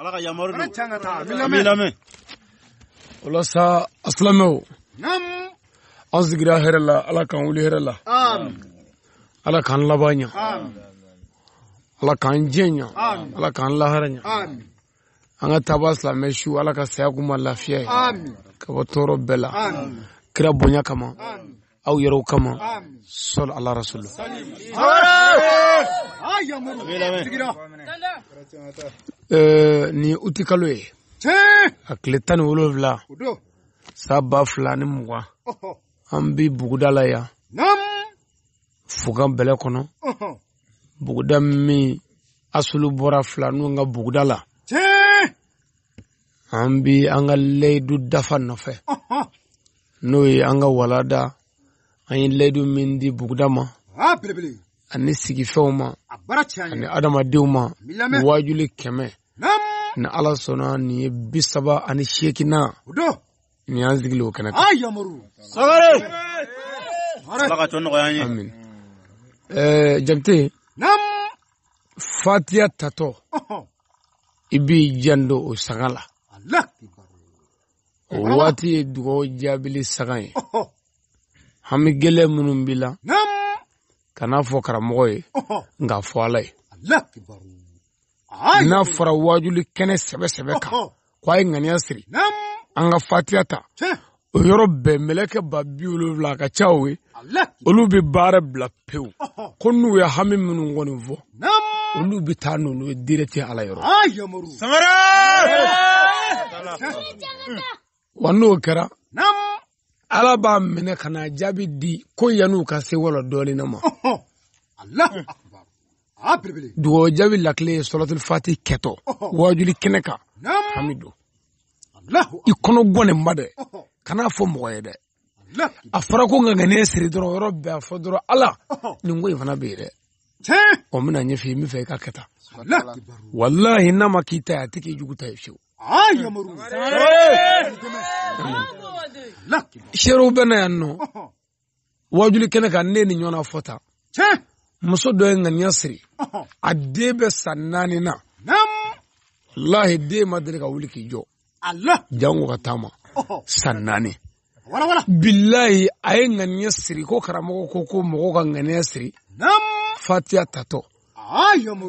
ala ka yamaru don an b'i lamɛn la sa asilamɛw an sigira hɛrɛ la ala k'an wuli hɛrɛ la ala k'an laban ɲa ala k'an jɛ ɲa ala k'an lahara ɲa an ka taaba silamɛ su ala ka saya kuma lafiya ye ka bɔ tɔɔrɔ bɛɛ la kira bonya kama aw yɛrɛw kama sɔli ala rasulu Eh, ni uti kalo ye a tile tan ni wolonfila saa ba fila ni mugan an bi buguda la yan fugan bɛlɛ kɔnɔ buguda min asulu bɔra fila n'u ka buguda la an bi an ka layidu dafa nɔfɛ n'o ye an ka walada an ye layidu min di buguda ma ani sigifɛnw ma ani adamadenw ma wajuli kɛmɛ ni ala sɔnna nin ye bi saba ani seeginna nin y'an sigili o kɛnɛ kan jabite fatiya tatɔ i b'i jan don o sanga la o waati ye dugawu jaabili sanga ye hami gɛlɛ minnu b'i la kana fɔ karamɔgɔ ye nka fɔ ala ye n'a fara wajuli kɛnɛ sɛbɛ sɛbɛ kan ko a ye ŋaniya siri an ka fatiya ta o yɔrɔ bɛɛ mɛlɛkɛ ba bi wolonfila a ka ca o ye olu bɛ baara bila pewu ko n'u ye hami minnu kɔni fɔ olu bɛ taa n'olu ye direti ala yɔrɔ wa n'o kɛra ala b'a minɛ ka n'a jaabi di ko yan'u ka se wɔlɔ dɔɔnin na ma Ah, dugawu jaabi lakile sɔlɔtulifati kɛtɔ wajuli kɛnɛ kan hamidu i kɔnɔ gɔnnen dɛ kana fɔ mɔgɔ ye dɛ a fɔra ko nka ŋaniya siri dɔrɔn yɔrɔ bɛɛ a fɔ dɔrɔn ala nin ko in fana bɛ yen dɛ o n bɛna ɲɛf'i ye bɛ fɛ i ka kɛ tan walahi n'a ma k'i ta ye a tɛ k'i jugu ta ye fiyewu. seerew bɛ na yan nɔ wajuli kɛnɛ kan ne ye nin ɲɔgɔnna fɔ tan muso dɔ ye ŋaniya siri a den bɛ san naani na wallahi den ma deli ka wuli k'i jɔ jango ka taama san naani billahi a ye ŋaniya siri ko karamɔgɔ ko ko mɔgɔ ka ŋaniya siri fatiya tatɔ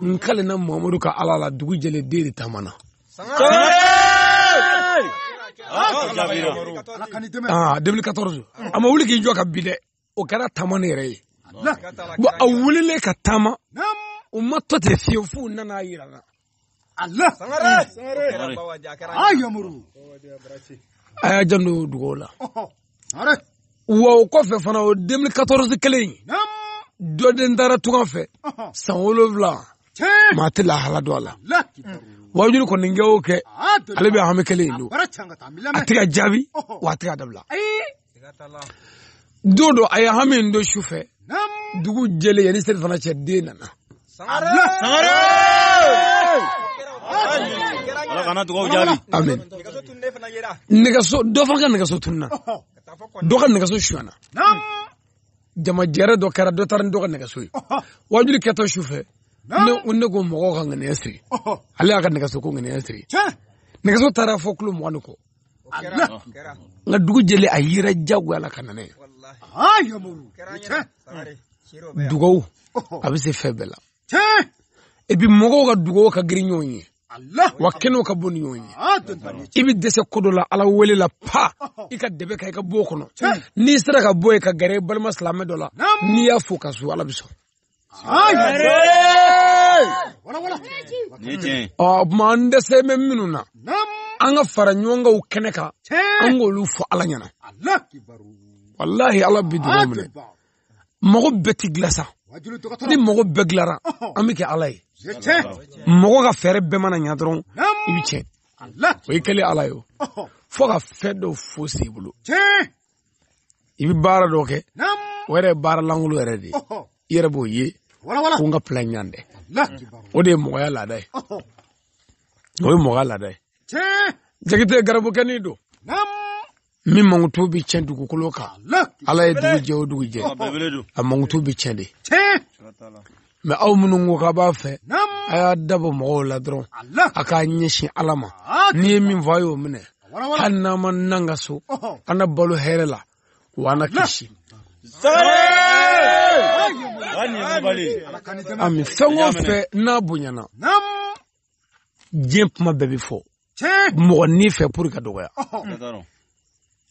n kalena mamadu ka ala la dugu jɛlen den de taamana a ama wuli k'i jɔ ka bi dɛ o kɛra taama ne wa a wulilen ka taama u ma tɔ ten fiyewu f'u nana yira n na. ala a y'a janto dugawu la wa o kɔfɛ fana o 2014 kelen in dɔ den taara tunga fɛ san wolonwula maa tɛ lahala don a la wajuli kɔni kɛ o kɛ ale bɛ hami kelen in don a tɛ ka jaabi wa a tɛ ka dabila don dɔ a ye hami in don su fɛ dugu jɛlen yanni selifana cɛ den nana amin nɛgɛso dɔ fana ka nɛgɛso tununa dɔ ka nɛgɛso suyana jamajɛrɛ dɔ kɛra dɔ taara ni dɔ ka nɛgɛso ye wajuli kɛtɔ sufɛ ne ne ko mɔgɔw ka ŋaniya siri ale y'a ka nɛgɛso ko ŋaniya siri nɛgɛso taara fɔ kulo mugan ni kɔ nka dugu jɛlen a yira jagoya la ka na ne ye dugawu oh. a bɛ se fɛn bɛɛ la et puis mɔgɔw ka dugawu ka girin ɲɔgɔn ye wa kɛnɛw ka bon ni ɲɔgɔn ye ah, i be dɛsɛ ko dɔ la ala wele la pa oh. i ka dɛbɛ ka i ka boo o kɔnɔ n'i sera ka bɔ yen ka gɛrɛ i balima silamɛ dɔ la n'i y'a fo ka su ala bɛ sɔn. ɔ tuma an dɛsɛ bɛ minnu na an ka fara ɲɔgɔnkaw kɛnɛ kan an k'olu fɔ ala ɲɛna walahi ala bi dugawu ah, minɛ mɔgɔ bɛɛ ti gila sa ni mɔgɔ bɛɛ gilara an bɛ kɛ ala ye mɔgɔ ka fɛɛrɛ bɛɛ mana ɲa dɔrɔn i bi tiɲɛ o ye kɛlen ala ye o fo ka fɛn dɔ fo se bolo i bi baara dɔ kɛ o yɛrɛ baara lankolon yɛrɛ de i yɛrɛ b'o ye ko n ka pila ɲan dɛ o de ye mɔgɔya laada ye o ye mɔgɔya laada ye jakite garabukɛnin don min mankutu bi cɛn dugukolo kan ala ye dugu jɛ o dugu jɛ a mankutu bi cɛn de mɛ aw minnu ko k'a b'a fɛ a y'a dabɔ mɔgɔw la dɔrɔn a k'a ɲɛsin ala ma n'i ye min fɔ a y'o minɛ hali n'an ma nan ka so an na balo hɛrɛ la wa an na kisi. ami fɛn o fɛn n'a bonyana diɲɛ kuma bɛɛ bɛ fɔ mɔgɔninfɛ pour ka dɔgɔya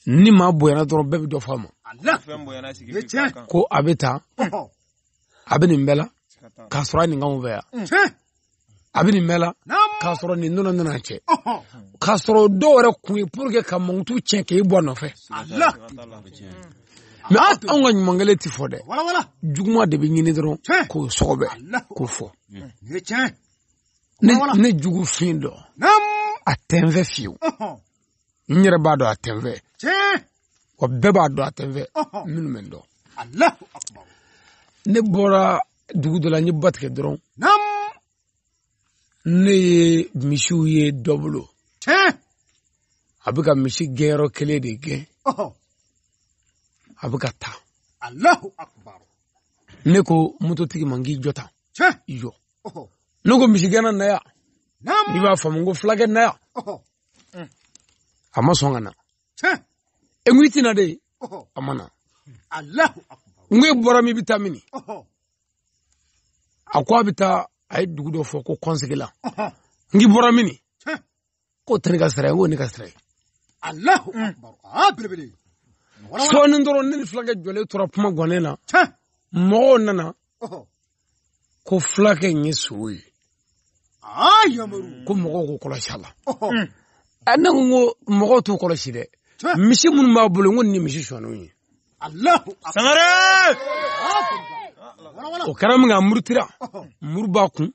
ni maa bonyana dɔrɔn bɛɛ bi dɔ f'a ma ko a bɛ tan a bɛ nin bɛɛ la k'a sɔrɔ a nin kanw fɛ yan a bɛ nin bɛɛ la k'a sɔrɔ nin nɔnɔ nana cɛ k'a sɔrɔ dɔw yɛrɛ kun ye pour ka mankutu tiɲɛ k'e bɔ a nɔfɛ mɛ anw ka ɲuman kelen tɛ fɔ dɛ juguman de bɛ ɲini dɔrɔn k'o sɔgɔbɛ k'o fɔ ne jugufin dɔn a tɛ n fiyewu n yɛrɛ b'a dɔn a tɛ n fɛ wa bɛɛ b'a dɔn a tɛ n fɛ minnu bɛ ne bɔra dugu dɔ la n ye ba tigɛ ne ye misiw ye dɔ bolo a bɛ ka misi gɛnyɔrɔ kelen de gɛn a bɛ ka taa ne ko mototigi ma k'i jɔ tan i jɔ ne ko misigɛnna na yan n'i b'a faamu ko a ma sɔn ka na eŋuri tina de a ma na n bɔra mi bɛ taa min a ko a bɛ taa a ye dugu dɔ fɔ ko kɔnsegila n k'i bɔra min k'o tɛ ne ka sira hmm. ah, ye k'o ne ka sira ye sɔɔni dɔrɔn ne ni fulakɛ jɔlen tora kuma gwannen na mɔgɔw nana ko fulakɛ in ye sogo ye ko mɔgɔw ko kɔlɔsi a la a ne ko mɔgɔw t'u kɔlɔsi dɛ misi minnu b'a bolo n ko misi sɔnniw ye sangare o kɛra min kɛ muru tira oh, oh. muru b'a kun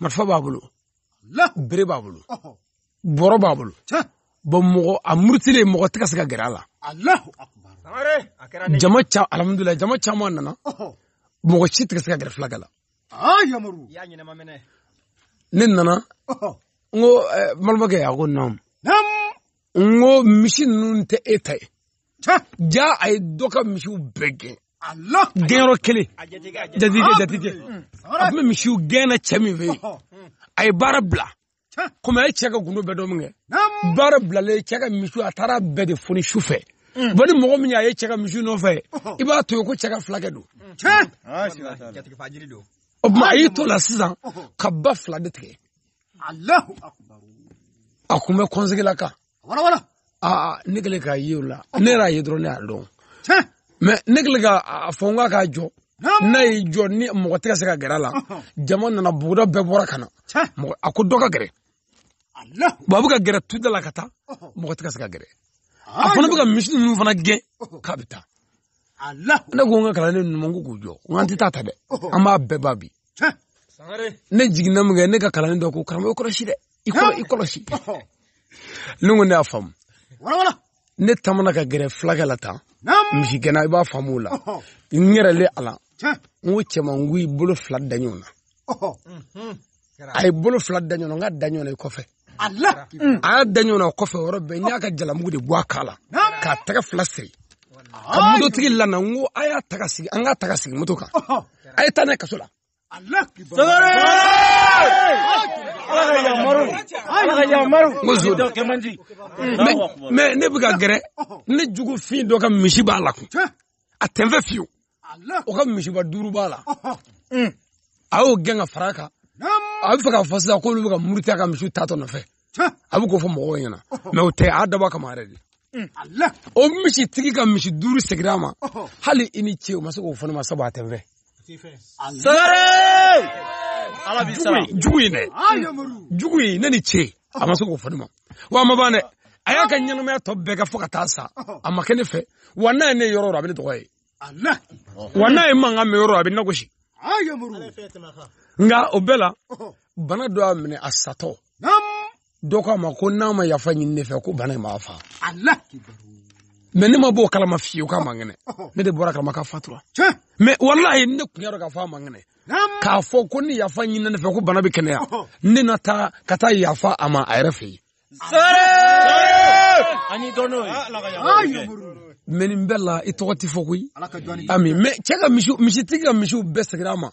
marifa b'a bolo bere b'a oh, bolo bɔrɔ b'a bolo bɔn mɔgɔ a murutilen mɔgɔ tɛ ka se ka gɛrɛ a la jama alihamudulila jama caman nana mɔgɔ si tɛ ka se ka gɛrɛ fulakɛ la ne nana n ko balimakɛ a ko naamu Nam. N ko misi ninnu tɛ e ta ye. Ja a ye dɔ ka misiw bɛɛ gɛn. Ala. Gɛnyɔrɔ kelen. A jatigikɛ. Ah! Jatigikɛ mm. jatigikɛ. A tun bɛ misiw gɛn na cɛ oh, oh, min mm. fɛ yen. A ye baara bila. Komi e cɛ ka gundo bɛɛ dɔ min kɛ. Naamu. Baara bilalen cɛ ka misiw a taara bɛɛ de foni su fɛ. Mm. Bon ni mɔgɔ min y'a ye cɛ ka misi nɔfɛ oh, ah, i b'a to yen ko cɛ ka filakɛ don. Tiɲɛ. Jatigifajiri don. O tuma a ah, y'i to o la sisan ka ba fila de tigɛ. Alahu akibaru a kun bɛ kɔnsigi la kan. wala aa ne kɛlen k'a ye o la ne yɛrɛ y'a ye dɔrɔn ne y'a dɔn. mɛ ne kɛlen k'a fɔ n k'a k'a jɔ. n'a y'i jɔ ni mɔgɔ tɛ ka se ka gɛrɛ a la jama nana buguda bɛɛ bɔra ka na mɔgɔ a ko dɔ ka gɛrɛ bon a bɛ ka gɛrɛ tuda la ka taa mɔgɔ tɛ ka se ka gɛrɛ a fana bɛ ka misi ninnu fana gɛn k'a bɛ taa ne ko n ka kalanden ninnu ma n ko k'u jɔ n k'an tɛ taa ta dɛ an b'a bɛɛ ba bi ne jiginna min kɛ ne ka kalanden dɔ ko karamɔgɔ kɔlɔsi dɛ iko ikɔlɔsi ne ko ne y'a faamu ne tamana ka gɛrɛ fulakɛ la tan misigɛnna oh. i b'a faamu la n yɛrɛle a la n ko cɛman n ko i bolo fila da na a ye bolo fila da na n k'a da na i kɔfɛ a y'a da na o kɔfɛ yɔrɔ bɛɛ n y'a ka jalamugu de bɔ a kan la k'a tɛgɛ fila siri ka mototigi lana n ko a y'a ta ka sigi an k'a ta ka sigi moto kan oh. a ye taa n'a ye kaso la mɛ ne bɛ ka gɛrɛ ne jugu fin dɔ ka misi b'a la kun a tɛnfɛ fiyewu o ka misiba duuru b'a la a y'o gɛn ka fara a kan a bɛ fɛ k'a fɔ sisan k'olu bɛ ka muriti a ka misiw taatɔ nɔfɛ a bɛ k'o fɔ mɔgɔw ɲɛna mɛ o tɛ a dabɔ a kama yɛrɛ de. o misitigi ka misi duuru segira a ma hali i ni ce o ma se k'o fɔ ne ma sabu a tɛ jugu in dɛ jugu ni ce a ma se k'o fɔ ne ma wa a ma ban dɛ a y'a ka ɲɛnamaya tɔ bɛɛ kɛ fo ka taa sa a ma kɛ ne fɛ wa n'a ye ne yɔrɔ yɔrɔ a bɛ ne dɔgɔ ye wa n'a ye mankan mɛn yɔrɔ a bɛ ne lagosi nka o bɛɛ la bana dɔ y'a minɛ a satɔ dɔ k'a ma ko n'a ma yafa ɲini ne fɛ ko bana in e b'a fa mɛ ne ma b'o kalama fiyewu k'a man kɛnɛ ne de bɔra kalama k'a fatura mɛ walahi ne kun y'a k'a fɔ a man kɛnɛ k'a fɔ ko ni yafa ɲinina ne fɛ ko bana bɛ kɛnɛya ne na taa ka taa yafa a ma a yɛrɛ fɛ yen. mɛ nin bɛɛ la i tɔgɔ tɛ fɔ ami mɛ cɛ ka misiw misitigi ka misiw bɛɛ sigira a ma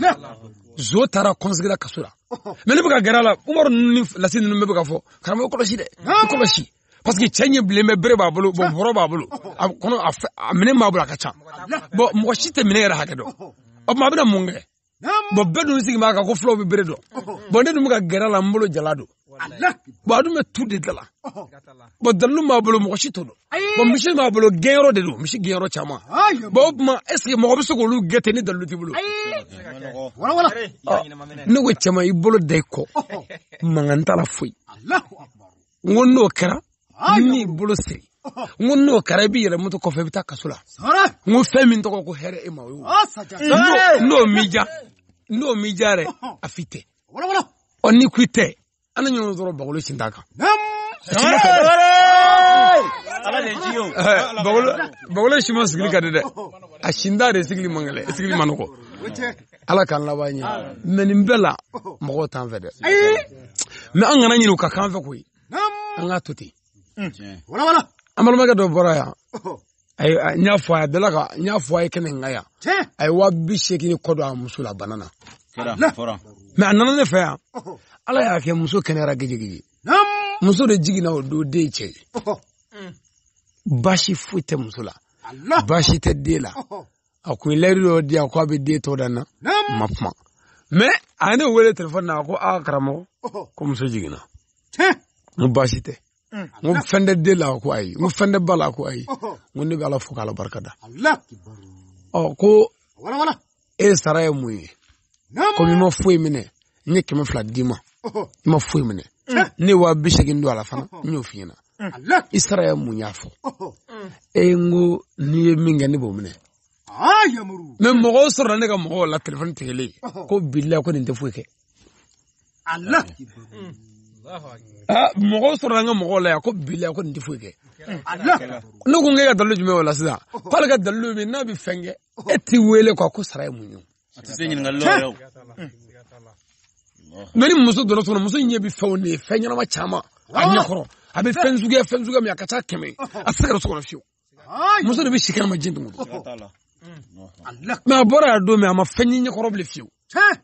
ni cɛ zo taara kɔnsigira kaso la ne bɛ ka gɛrɛ ni lasi ninnu bɛɛ bɛ ka fɔ karamɔgɔ kɔlɔsi dɛ i kɔlɔsi parce que ɲɛ bilen bere b'a bolo bɔn bɔrɔ b'a bolo kɔnɔ a minɛ b'a bolo a ka ca bɔn mɔgɔ si tɛ minɛ yɛrɛ hakɛ dɔn o tuma a bɛna mun kɛ bɔn bɛɛ dun sigi b'a kan ko fulaw bɛ bere dɔn bɔn ne dun bɛ ka gɛrɛ la n bolo jala don bɔn a dun bɛ tu de dilan bɔn dalilu b'a bolo mɔgɔ si t'o dɔn bɔn misi b'a bolo gɛnyɔrɔ de don misi gɛnyɔrɔ caman bɔn o tuma ɛseke mɔgɔ bɛ se k'olu gɛn ni dalilu t'i bolo ne ko cɛman i bolo da i kɔ mankan t'a foyi n ko n'o kɛra ni bolo siri oh. n ko n'o kɛra i b'i yɛlɛ moto kɔfɛ i bɛ taa kaso la n ko fɛn min tɔgɔ ko hɛrɛ e ma o ye o n'o m'i diya n'o m'i diya yɛrɛ oh, oh. a f'i tɛ ɔ n'i ko i tɛ an na ɲɔgɔn sɔrɔ bagolo sin t'a kan. bagolo si ma sigili ka di dɛ a sinta de sigili man gɛlɛ sigili man nɔgɔ ala k'an laban ye mɛ nin bɛɛ la mɔgɔw t'an fɛ dɛ mɛ an kana ɲini u ka k'an fɛ koyi an k'a to ten walawala mm. an balimakɛ dɔ bɔra yan ayi y'a fɔ a ye y'a fɔ a ye kɛnɛ n ka yan a ye bi seegin kɔ don a muso la bana na mɛ a ne fɛ yan ala y'a kɛ muso kɛnɛyara gejegege muso de jiginna o don den cɛ ye mm. baasi foyi tɛ muso la baasi tɛ den la a ko layiru dɔ di yan k'a bɛ den tɔgɔ da n na wele telefɔni na ko aa karamɔgɔ ko muso jiginna n ko baasi tɛ n ko fɛn tɛ den la ko ayi n ko oh. fɛn tɛ ba la ko ayi n ko ne bɛ ala fo k'ala barika da ɔ ko e sara ye mun ye komi i ma foyi minɛ n ye kɛmɛ fila d'i ma i oh, oh. ma foyi mm. ne ye waa bi seegin don la fana n y'o f'i ɲɛna mm. i sara ye mun mm. e n ko n'i ye min kɛ ne b'o minɛ mɛ mɔgɔw sɔrɔla ne ka mɔgɔw la telefɔni tigɛlen ko bilila ko nin tɛ foyi kɛ mɔgɔ sɔrɔla n ka mɔgɔw la yan ko biliya ko nin tɛ foyi ne ko n ka dalilu jumɛn o la sisan k'ale ka dalilu min n'a bɛ fɛn e t'i wele kɔ ko sara ye mun mɛ ni muso donna so muso ɲɛ bɛ fɛnw de ye fɛn ɲɛnama caman a ɲɛkɔrɔ a bɛ fɛn suguya fɛn suguya min a ka ca kɛmɛ a tɛ se ka don so kɔnɔ fiyewu muso de bɛ si kɛnɛma diɲɛ don o don mɛ a bɔra yan don min a ma fɛn ɲɛkɔrɔ bilen fiyewu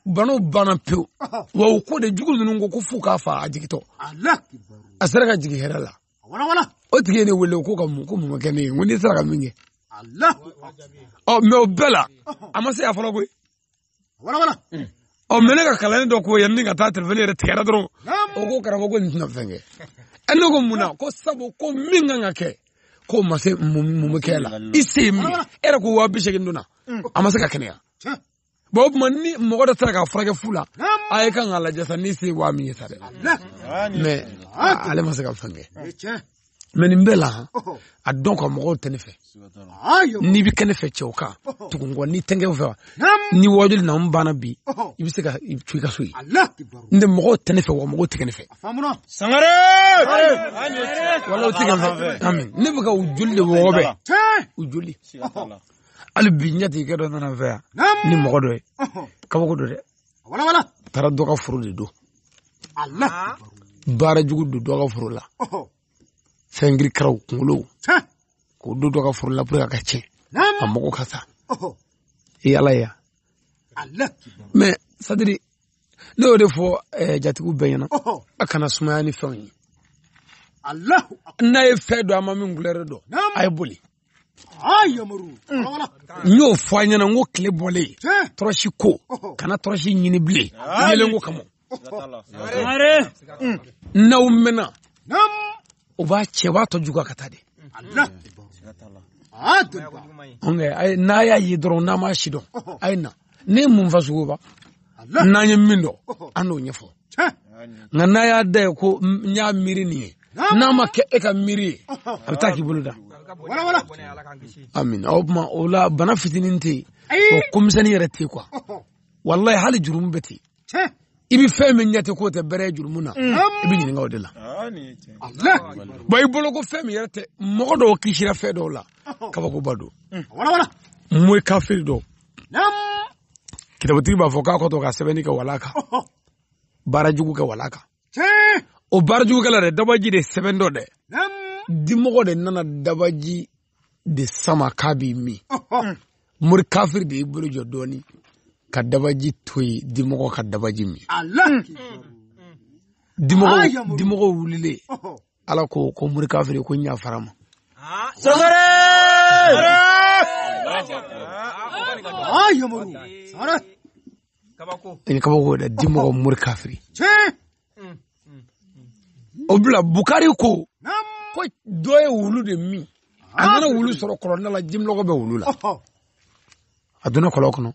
bano banna pewu wa o ko de jugu ninnu ko ko f'u k'a fa a jigitɔ a sera ka jigin hɛrɛ la o tigi ye ne wele ko ka mun ko mun ma kɛ ne ye n ko n'i sera ka min kɛ ɔ mɛ o bɛɛ la a ma se a fɔlɔ koyi hmm. ɔ mɛ ne ka kalanden dɔ k'o ye min ka taa telefɔni yɛrɛ tigɛra dɔrɔn o ko karamɔgɔ ko nin tɛna fɛn kɛ ɛ ne ko mun na ko sabu ko min kan ka kɛ k'o ma se mun bɛ kɛ la i se ye min ye e yɛrɛ ko waa bi seegin donna hmm. a ma se ka kɛnɛya bon o tuma ni mɔgɔ dɔ sera k'a furakɛ fu la a ye kan k'a lajɛ sa n'i se waa min ye sa dɛ mɛ ale ma se ka fɛn kɛ mɛ nin bɛɛ la a dɔn ka mɔgɔw tɛ ne fɛ n'i bi kɛ ne fɛ cɛw kan tugun kɔ n'i tɛ n fɛ ni wajuli na n banna bi i bɛ se ka to i ka so yen n tɛ mɔgɔw tɛ ne fɛ wa mɔgɔw tɛ kɛ ne fɛ sangare wala o tɛ kɛ n fɛ ne bɛ ka u joli de wɔgɔbɛ u joli hali bi ɲɛtigikɛ dɔ nana fɛ yan ni mɔgɔ dɔ ye kabako dɔ dɛ taara dɔ ka foro de don baara jugu don dɔ ka foro la fɛnkiri karaw kunkolow k'o don dɔ ka foro la pour a ka tiɲɛ a mɔgɔ ka sa i e ala ye mɛ sadiri ne y'o de fɔ eh, jatigiw bɛɛ ɲɛna a kana sumaya ni fɛnw ye n'a ye fɛn don a ma min kulɛri dɔn a ye boli n y'o fɔ a ɲɛna n ko tile bɔlen tɔrɔsi ko kana tɔrɔsi ɲini bilen yelen ko kama n'aw mɛnna o b'a cɛ b'a tɔ juguya ka taa de n'a y'a ye dɔrɔn n'a m'a si dɔn a ye na ne ye mun fasuguba n'an ye min dɔn an n'o ɲɛfɔ nka n'a y'a da ye ko n y'a miiri nin ye n'a ma kɛ e ka miiri ye a bɛ taa k'i bolo da wala wala amina o tuma o la bana fitinin tɛ yen o komisɛnnin yɛrɛ tɛ yen kuwa walayi hali jurumu bɛ ten i bɛ fɛn min ɲɛ k'o tɛ bɛrɛ ye jurumu na mm. i bɛ ɲininka o de la bɔn i bolo ko fɛn min yɛrɛ tɛ mɔgɔ dɔw kisira fɛn dɔw la kabakoba don mɔyi mm. kafiri dɔw kitabutigi b'a fɔ k'a kɔtɔ ka sɛbɛnni kɛ wala kan baarajugu kɛ wala kan o baarajugukɛla dɛ dabaji de sɛbɛn dɔ dɛ dimɔgɔ de nana dabaji de sama k'a b'i min mori kafiri de y'i bolo jɔ dɔɔni ka dabaji to yen dimɔgɔ ka dabaji min hmm. dimɔgɔ dimɔgɔ wulilen ala ko ko mori kafiri ko n y'a fara ma. Ah, ni ah, kabako da dimɔgɔ mori kafiri. o bila bukari ko ko dɔ ye wulu de min a nana wulu sɔrɔ kɔlɔnda la jimlɔgɔ bɛ wulu la a donna kɔlɔn kɔnɔ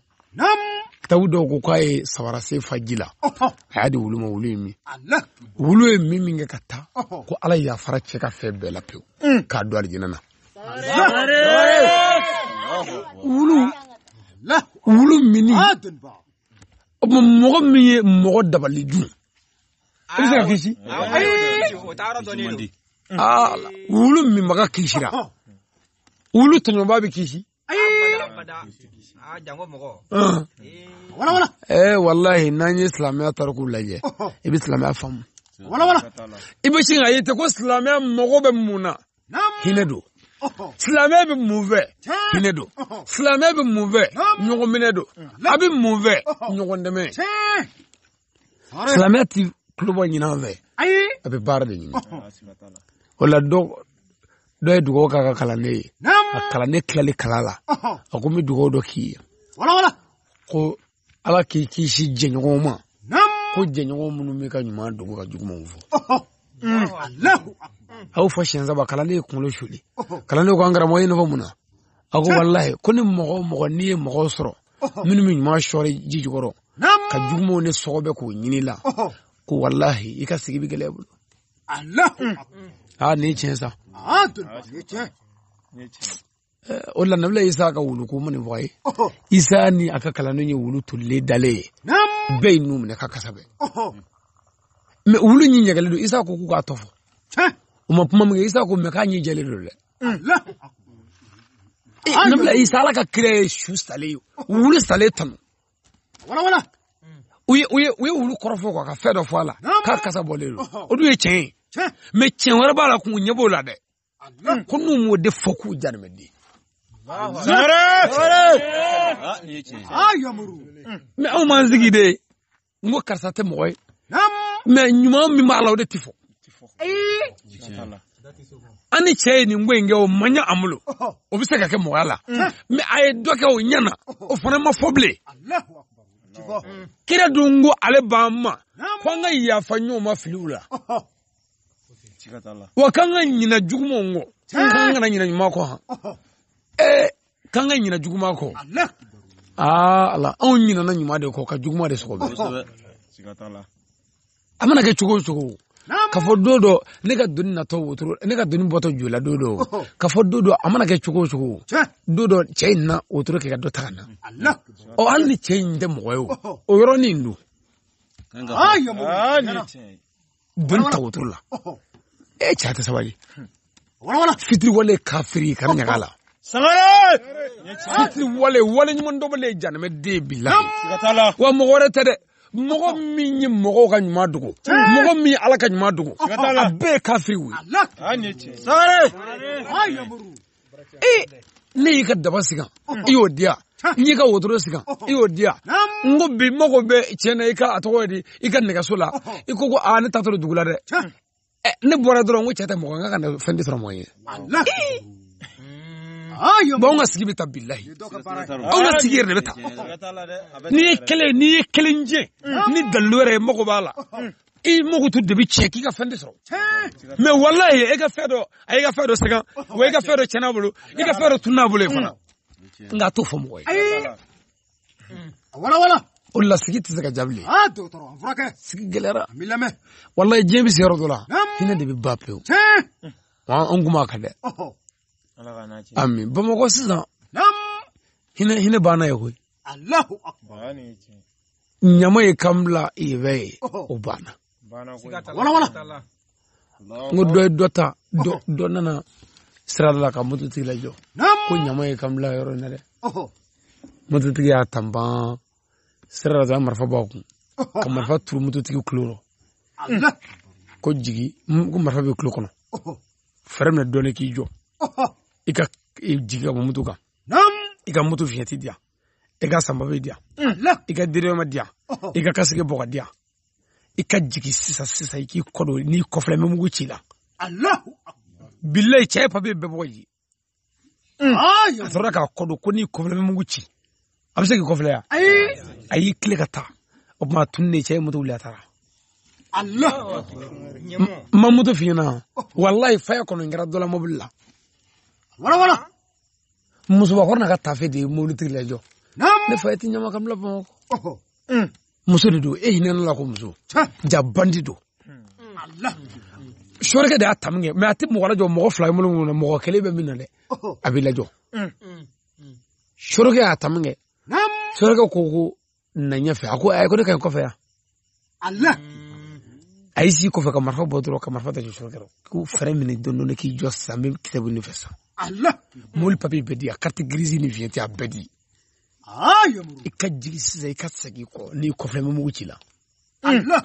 kitabu dɔw ko k'a ye sabarase fa ji la a y'a di wulu ma wulu ye min wulu ye min min kɛ ka taa ko ala yafara cɛ ka fɛn bɛɛ la pewu mm. k'a don alijinɛ na wulu wulu mini ah, mɔgɔ min ye mɔgɔ dabali dun i e bɛ se ka kisi. ala ah, wulu min maga kisira ah, ah. wulu tɔɲɔba bɛ kisi ee eh, walahi n'an ye silamɛya tariku lajɛ oh, oh. i bɛ silamɛya faamu i bɛ sin k'a ye ten ko silamɛya mago bɛ mun na hinɛ don oh, silamɛ bɛ mun fɛ hinɛ don silamɛ bɛ mun fɛ ɲɔgɔnminɛ don a bɛ mun fɛ ɲɔgɔn dɛmɛ silamɛ tɛ tulobɔ ɲin'an fɛ a bɛ baara de ɲini o la dɔ dɔ ye dugawu k'a ka kalanden ye a kalanden tilali la a ko n bɛ dugawu dɔ k'i ye ko ala k'i kisi jɛɲɔgɔnw ma ko jɛɲɔgɔn minnu bɛ ka ɲuman dogo ka jugumanw fɔ aw fɔ siɲɛ saba kalanden ye kunkolo suli kalandenw ko an karamɔgɔ ye ne mun na a ko walahi ko ni mɔgɔ o mɔgɔ n'i ye mɔgɔ sɔrɔ minnu bɛ ɲuman sɔɔri ji jukɔrɔ ka jugumanw ni sɔgɔ bɛ k'o ɲini la ko walahi i ka sigi bɛ gɛlɛya i mm. bolo a nin ye tiɲɛ isa ka wulu ko mun fɔ a ye isa ni a ka kalandenw wulu tolilen dalen ye bɛɛ ye nu ka kasa bɛɛ mɛ wulu ɲi ɲɛgɛlen don isa ko k'u k'a tɔ fɔ u ma kuma nabila isa ka eh, eh, kira ye su salen wulu salen tanu u ye uye uye uye ka fɛn dɔ a la k'a kasa bɔlen don o dun ye tiɲɛ mɛ tiɲɛ wɛrɛ b'a la kun ɲɛ b'o la dɛ hmm, ko n'u m'o de fɔ k'u jarimɛden ah, ah, hmm, mɛ anw m'an sigi de n ko karisa tɛ mɔgɔ ye mɛ ɲuman min b'a la o de ti fɔ an ni cɛ ye nin ko in kɛ o man ɲɛ an bolo o bɛ se ka kɛ mɔgɔya la mɛ hmm, a ye dɔ kɛ o ɲɛna o fana ma fɔ bile. kira dun ko ale b'an ma ko an ka yafa ɲɔgɔn ma filiw la wa kan ka ɲina jugumanw kɔ n kan kana ɲina ɲuman kɔ han ee kan ka ɲina juguman kɔ aa ala de kɔ ka juguman de sɔgɔ bɛɛ a mana kɛ cogo o ka fɔ don ne ka doni natɔ wotoro ne ka doni bɔtɔ jola don dɔ ka fɔ don dɔ a mana kɛ cogo o cogo don dɔ cɛ in na wotoro kɛ ka dɔ ta ka na ɔ hali ni cɛ in tɛ mɔgɔ ye o o ta wotoro la e cɛ wala sabali walawala fitiri wale kafiri kana ɲaga la sangare fitiri wale wale ɲuman dɔ bɛle janimɛ den bi la wa mɔgɔ wɛrɛ tɛ dɛ mɔgɔ min ye mɔgɔw ka ɲuman dogo mɔgɔ min ye ala ka ɲuman dogo a bɛɛ ye kafiriw ye ne y'i ka daba sigan i y'o siga hmm. n oh, oh. y'i ka wotoro sigan i y'o diya n ko bi mago bɛ tiɲɛ na i di i ka nɛgɛso la oh, i ko ko aa ne tatɔ dɛ ne bɔra dɔrɔn ko cɛ tɛ mɔgɔ n ka ka fɛn de sɔrɔ mɔgɔ ye bon ka sigi bɛ ta bilahi anw ka sigi yɛrɛ de bɛ ta n'i ye kelen n'i ye kelen jɛ ni dalilu wɛrɛ ye mago b'a la i mago to de bɛ tiɲɛ k'i ka fɛn de sɔrɔ mɛ walahi e ka fɛn dɔ a y'i e ka fɛn dɔ sɛgɛn wa i e ka fɛn dɔ tiɲɛ n'a bolo i e ka fɛn dɔ tunun bolo yen fana mm. nka a t'o fɔ mɔgɔ ye. a walawala. Ah, o de la sigi tɛ se ka ja bilen sigi gɛlɛyara walayi diɲɛ bɛ se yɔrɔ dɔ la hinɛ de bɛ ba pewu an kun b'a dɛ ami bamakɔ sisan hinɛ hinɛ banna ye koyi ɲama ye kan yɛbɛ ye o banna n ko dɔ ye dɔ ta dɔ nana sira dɔ la ka mototigi lajɔ ko ɲama ye kan yɔrɔ in na dɛ mototigi y'a tan ban sirra za marfa bɔ a kun ka marifa turu mototigi kulo rɔ ko jigi ko marifa bɛ kulo kɔnɔ oh. fɛɛrɛ minɛ dɔɔni k'i jɔ oh. i ka jigi ka bɔ moto kan i ka moto fiɲɛ ti diya i ka sanba bɛ diya i ka diriyɔrɔma diya oh. i ka kasigi bɔ ka diya i ka jigi sisan sisan i k'i kɔ n'i kɔfilɛ n mugu ci la bilayi cɛ ye papiye bɛɛ bɔ yen mm. a sɔrɔla k'a kɔ ko n'i kɔfilɛ n mugu ci a bɛ se k'i kɔfilɛ wa ayi kile tile ka taa o tuma a tunnen cɛ ye moto wuli a taara ala ma moto f'i ɲɛna walayi faya kɔnɔ n kɛra dɔ la mobili la walawala musobakɔrɔ n'a ka taafe de ye mobilitigi lajɔ ne fa e tɛ ɲama ka bila bamakɔ muso de don e hinɛ ne la ko muso ja bandi don sɔɔrikɛ de y'a tami kɛ mɛ a tɛ mɔgɔ lajɔ mɔgɔ fila ye minnu kɔnɔ mɔgɔ kelen bɛ min na dɛ a b'i lajɔ sɔɔrikɛ y'a tami kɛ sɔɔrikɛ ko ko na ɲɛfɛ eh, mm-hmm. a ko e e e ko ne ka ɲi kɔfɛ yan ala a ka marifa bɔ dɔrɔn ka marifa ta jɔsɔrɔ kɛra ko fɛɛrɛ minɛ dɔn dɔn k'i jɔ san kitabu nin fɛ san ala mobili papiye bɛɛ carte grise ni fiɲɛ tɛ a bɛɛ di i ka jigi sisan i ka n'i kɔfɛ n bɛ ci la ala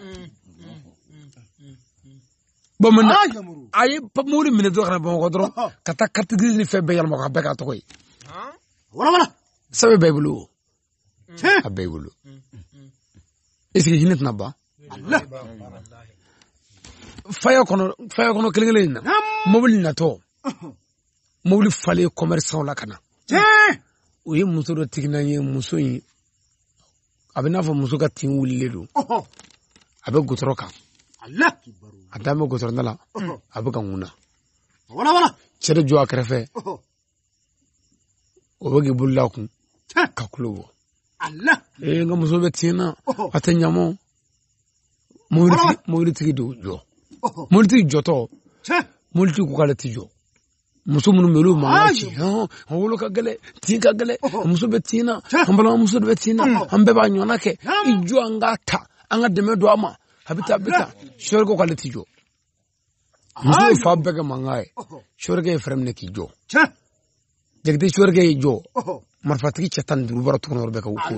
bon maintenant a ye mobili minɛ dɔrɔn ka na bamakɔ dɔrɔn ka taa carte grise ni fɛn bɛɛ yɛlɛma k'a bɛɛ k'a tɔgɔ ye walawala sɛbɛn bɛɛ bolo o abeygulu iski hinit naba fayo kono fayo kono kelen kelen na mobili natɔ mobili fale commerçant la kana o ye muso dɔ tigina ye muso in a bɛ n'a fɔ muso ka tin wulilen don a bɛ gotɔrɔ kan a dalen bɛ gotɔrɔnda la a bɛ ka mun cɛ de jɔ a kɛrɛfɛ o bɛ k'i bolola kun ka kulo bɔ ee eh, oh. nka oh. muso bɛ tin na a tɛ ɲamɔ mobilitigi de jɔ mobilitigi jɔtɔ mobilitigi ko k'ale ti jɔ muso minnu bɛ olu ci an wolo ka gɛlɛ tin ka gɛlɛ muso bɛ tin na an balimamuso de bɛ b'a ɲɔgɔnna kɛ i jɔ an ta an ka dɛmɛ don a ma a ko k'ale ti jɔ muso fa bɛɛ kɛ mankan ye oh. sɔɔri ye fɛrɛ minɛ k'i jɔ. ಜಗದೀಶ್ವರ್ಗೆ ಜೋ marfatigi chatan durubara tukun horbe ka wuko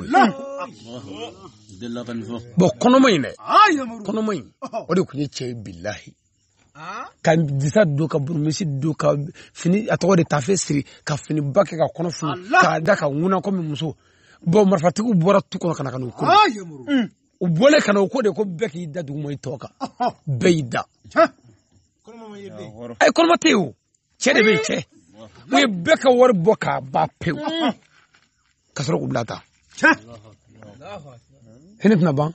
bo kono mai kono mai wadi kunye che billahi ka disa do burmisi do fini a tɔgɔ ka fini ba ka kɔnɔ funu k'a da ka ŋuna muso bon marifatigiw bɔra tu kɔnɔ ka na ka n'u ko ko de ko bɛɛ k'i da dugu ma i tɔ kan bɛɛ y'i da ayi kɔnɔma tɛ u ye bɛɛ ka wari bɔ k'a ba pewu mm. ka sɔrɔ k'u bila ta hinɛ tɛna ban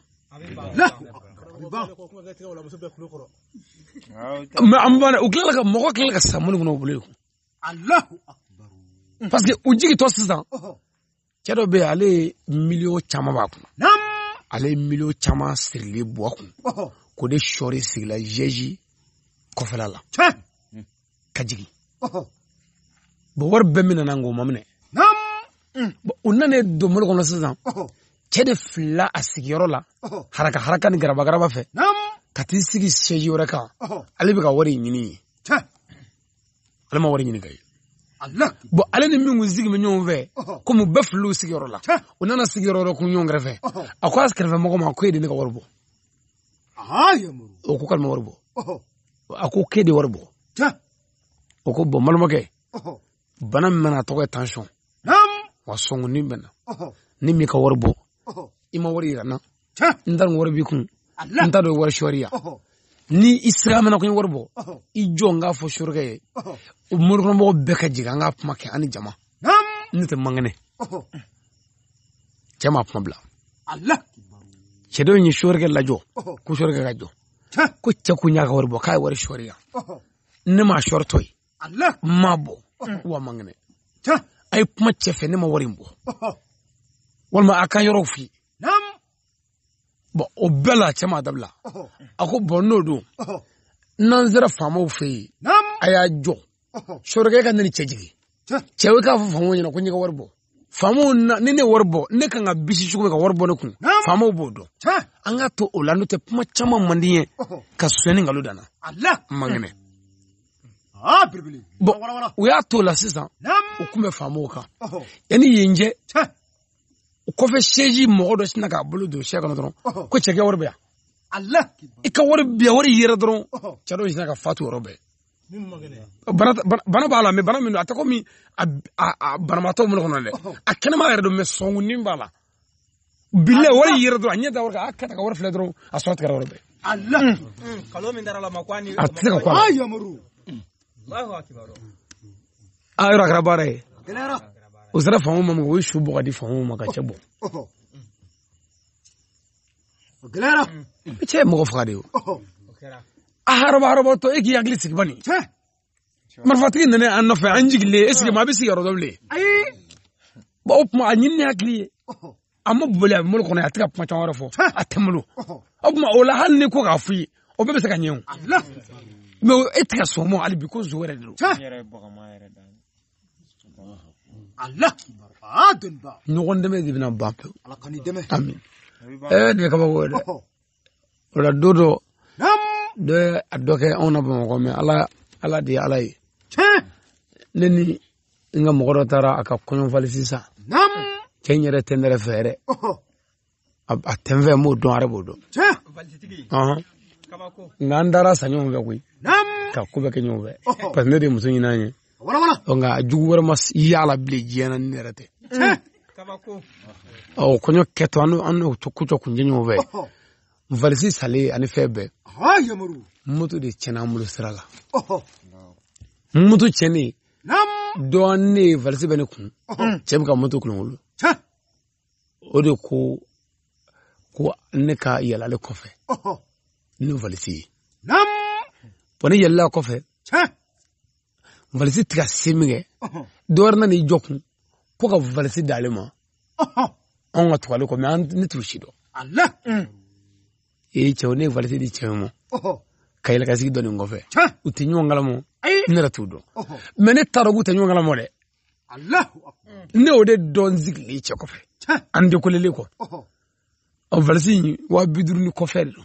mɛ an banna u tilala ka mɔgɔ tilala ka samuni kɔnɔ u bolo yen parce que u jigi tɔ sisan cɛ dɔ bɛ yen ale ye miliyɔn caman b'a kun ale ye miliyɔn caman sirilen bɔ a kun k'o de sɔɔri sigila zɛzi kɔfɛla la ka jigin bon wari bɛɛ minana nana nk'o ma minɛ bon u nanen don mɔli kɔnɔ sisan cɛ de fila a sigiyɔrɔ la haraka haraka ni garaba garaba fɛ ka t'i sigi sɛji wɛrɛ kan ale bɛ ka wari ɲini ye ale ma wari ɲini ka ye bon ale ni min kun sigi bɛ ɲɔgɔn fɛ komi bɛɛ filiw sigiyɔrɔ la u nana sigiyɔrɔ wɛrɛ kun ɲɔgɔn kɛrɛfɛ a ko a kɛrɛfɛ mɔgɔ ma ko e de ne ka wari bɔ o ko k'ale wari bɔ a ko k'e de wari bɔ o ko bɔn balimakɛ bana min mana a tɔgɔ ye tansiyɔn wa sɔngu ni bɛnna ni min ka wari bɔ i ma wari yira n na n ta nin wari b'i kun n ta dɔn wari sɔri yan ni i sira mana ko n ye wari bɔ i jɔ n k'a fɔ surukɛ ye morikɔnɔmɔgɔw bɛɛ ka jigin an k'a kuma kɛ ani jama ne tɛ man kɛnɛ cɛ ma kuma bila cɛdenw ye surukɛ lajɔ ko surukɛ ka jɔ ko cɛ ko n y'a ka wari bɔ k'a ye wari sɔri yan ne m'a sɔri tɔ ye n m'a bɔ Mm. wa mangne ay kuma cɛfɛ ne ma wari in bɔ walima a ka yɔrɔw fi o bɛɛ la ma dabila a ko bɔn n'o don n'an sera faamaw fɛ yen a y'a jɔ ka ne ni cɛ k'a fɔ faamaw ɲɛna ko n ye na ni ne wari ne kan ka bisi ka wari ne kun faamaw b'o dɔn an to o la kuma caman man ka sɔni nkalon danna man bɔn u y'a t'o la sisan u tun bɛ faamu kan yanni yen cɛ o kɔfɛ seji mɔgɔ dɔ sina k'a bolo don sɛ kɔnɔ dɔrɔn ko cɛkɛ wari bɛ yan i ka wari bi wari yɛrɛ dɔrɔn cɛ dɔ sina ka fatu yɔrɔ bɛɛ bana b'a la mɛ bana min don a tɛ komi banabaatɔ mun kɔnɔ dɛ a kɛnɛma yɛrɛ don mɛ sɔnkunin b'a la bilila wari yɛrɛ dɔrɔn a ɲɛ da wari kan a ka ta ka wari filɛ dɔrɔn a sɔrɔ tigɛra yɔrɔ bɛɛ a tɛ se ka kɔ a la ayro akrabare ah, usra fahuma maga wishu e bugadi fahuma maga chebo oh, oh, oh. gelera che e mogo fagade aharoba haroba to eki yakli sikbani marfatigi nane an nofe an jigle eske ah. ma bisi yaro doble ba upma anyin ne akli amma bula mul kono ya tika puma chawara fo atemlu upma ola hal ne ko gafi obe bisa kanyen Allah mɛ e tɛ ka ma hali bi ko zo yɛrɛ de don. ala ɲɔgɔn dɛmɛ de bɛna ban pewu. nin kabako dɛ o la dɔ dɔ a dɔ kɛ anw na bamakɔ mɛ ala ala de ye ala ye. ne ni n ka mɔgɔ dɔ taara a ka kɔɲɔfali sisan cɛ in yɛrɛ tɛ fɛɛrɛ oh, oh. a tɛ mo fɛ dɔn a yɛrɛ b'o dɔn nka taara sa ɲɔgɔn fɛ koyi ka ko bɛɛ kɛ ɲɔgɔn fɛ parce ne de muso ɲini an ye nka jugu wɛrɛ ma y'a bilen diɲɛ na ne yɛrɛ tɛ ɔ kɔɲɔ kɛtɔ an n'o ko jɔ kun ɲɔgɔn fɛ valisi salen ani fɛn bɛɛ moto de tiɲɛna an bolo sira la moto tiɲɛnen dɔɔnin ne ye valisi bɛ ne kun cɛ bɛ ka moto kunna wolo o de ko ko ne ka yɛlɛ ale kɔfɛ n'u valisi bɔnni yɛlɛla kɔfɛ valisi tɛ ka se min kɛ dɔwɛrɛ nan'i jɔ kun ko ka valisi d'ale ma anw ka tugu ale kɔ mɛ ne t'u si dɔn ee cɛw ne ye valisi di cɛw ma ka yɛlɛkasigi dɔ nin kɔfɛ u tɛ ɲɔgɔn kalama ne yɛrɛ t'u dɔn mɛ ne t'a dɔn k'u tɛ ɲɔgɔn kalama dɛ ne y'o de dɔn sigilen cɛ kɔfɛ an dekolelen kɔ valisi in wa bi duuru ni kɔfɛ de don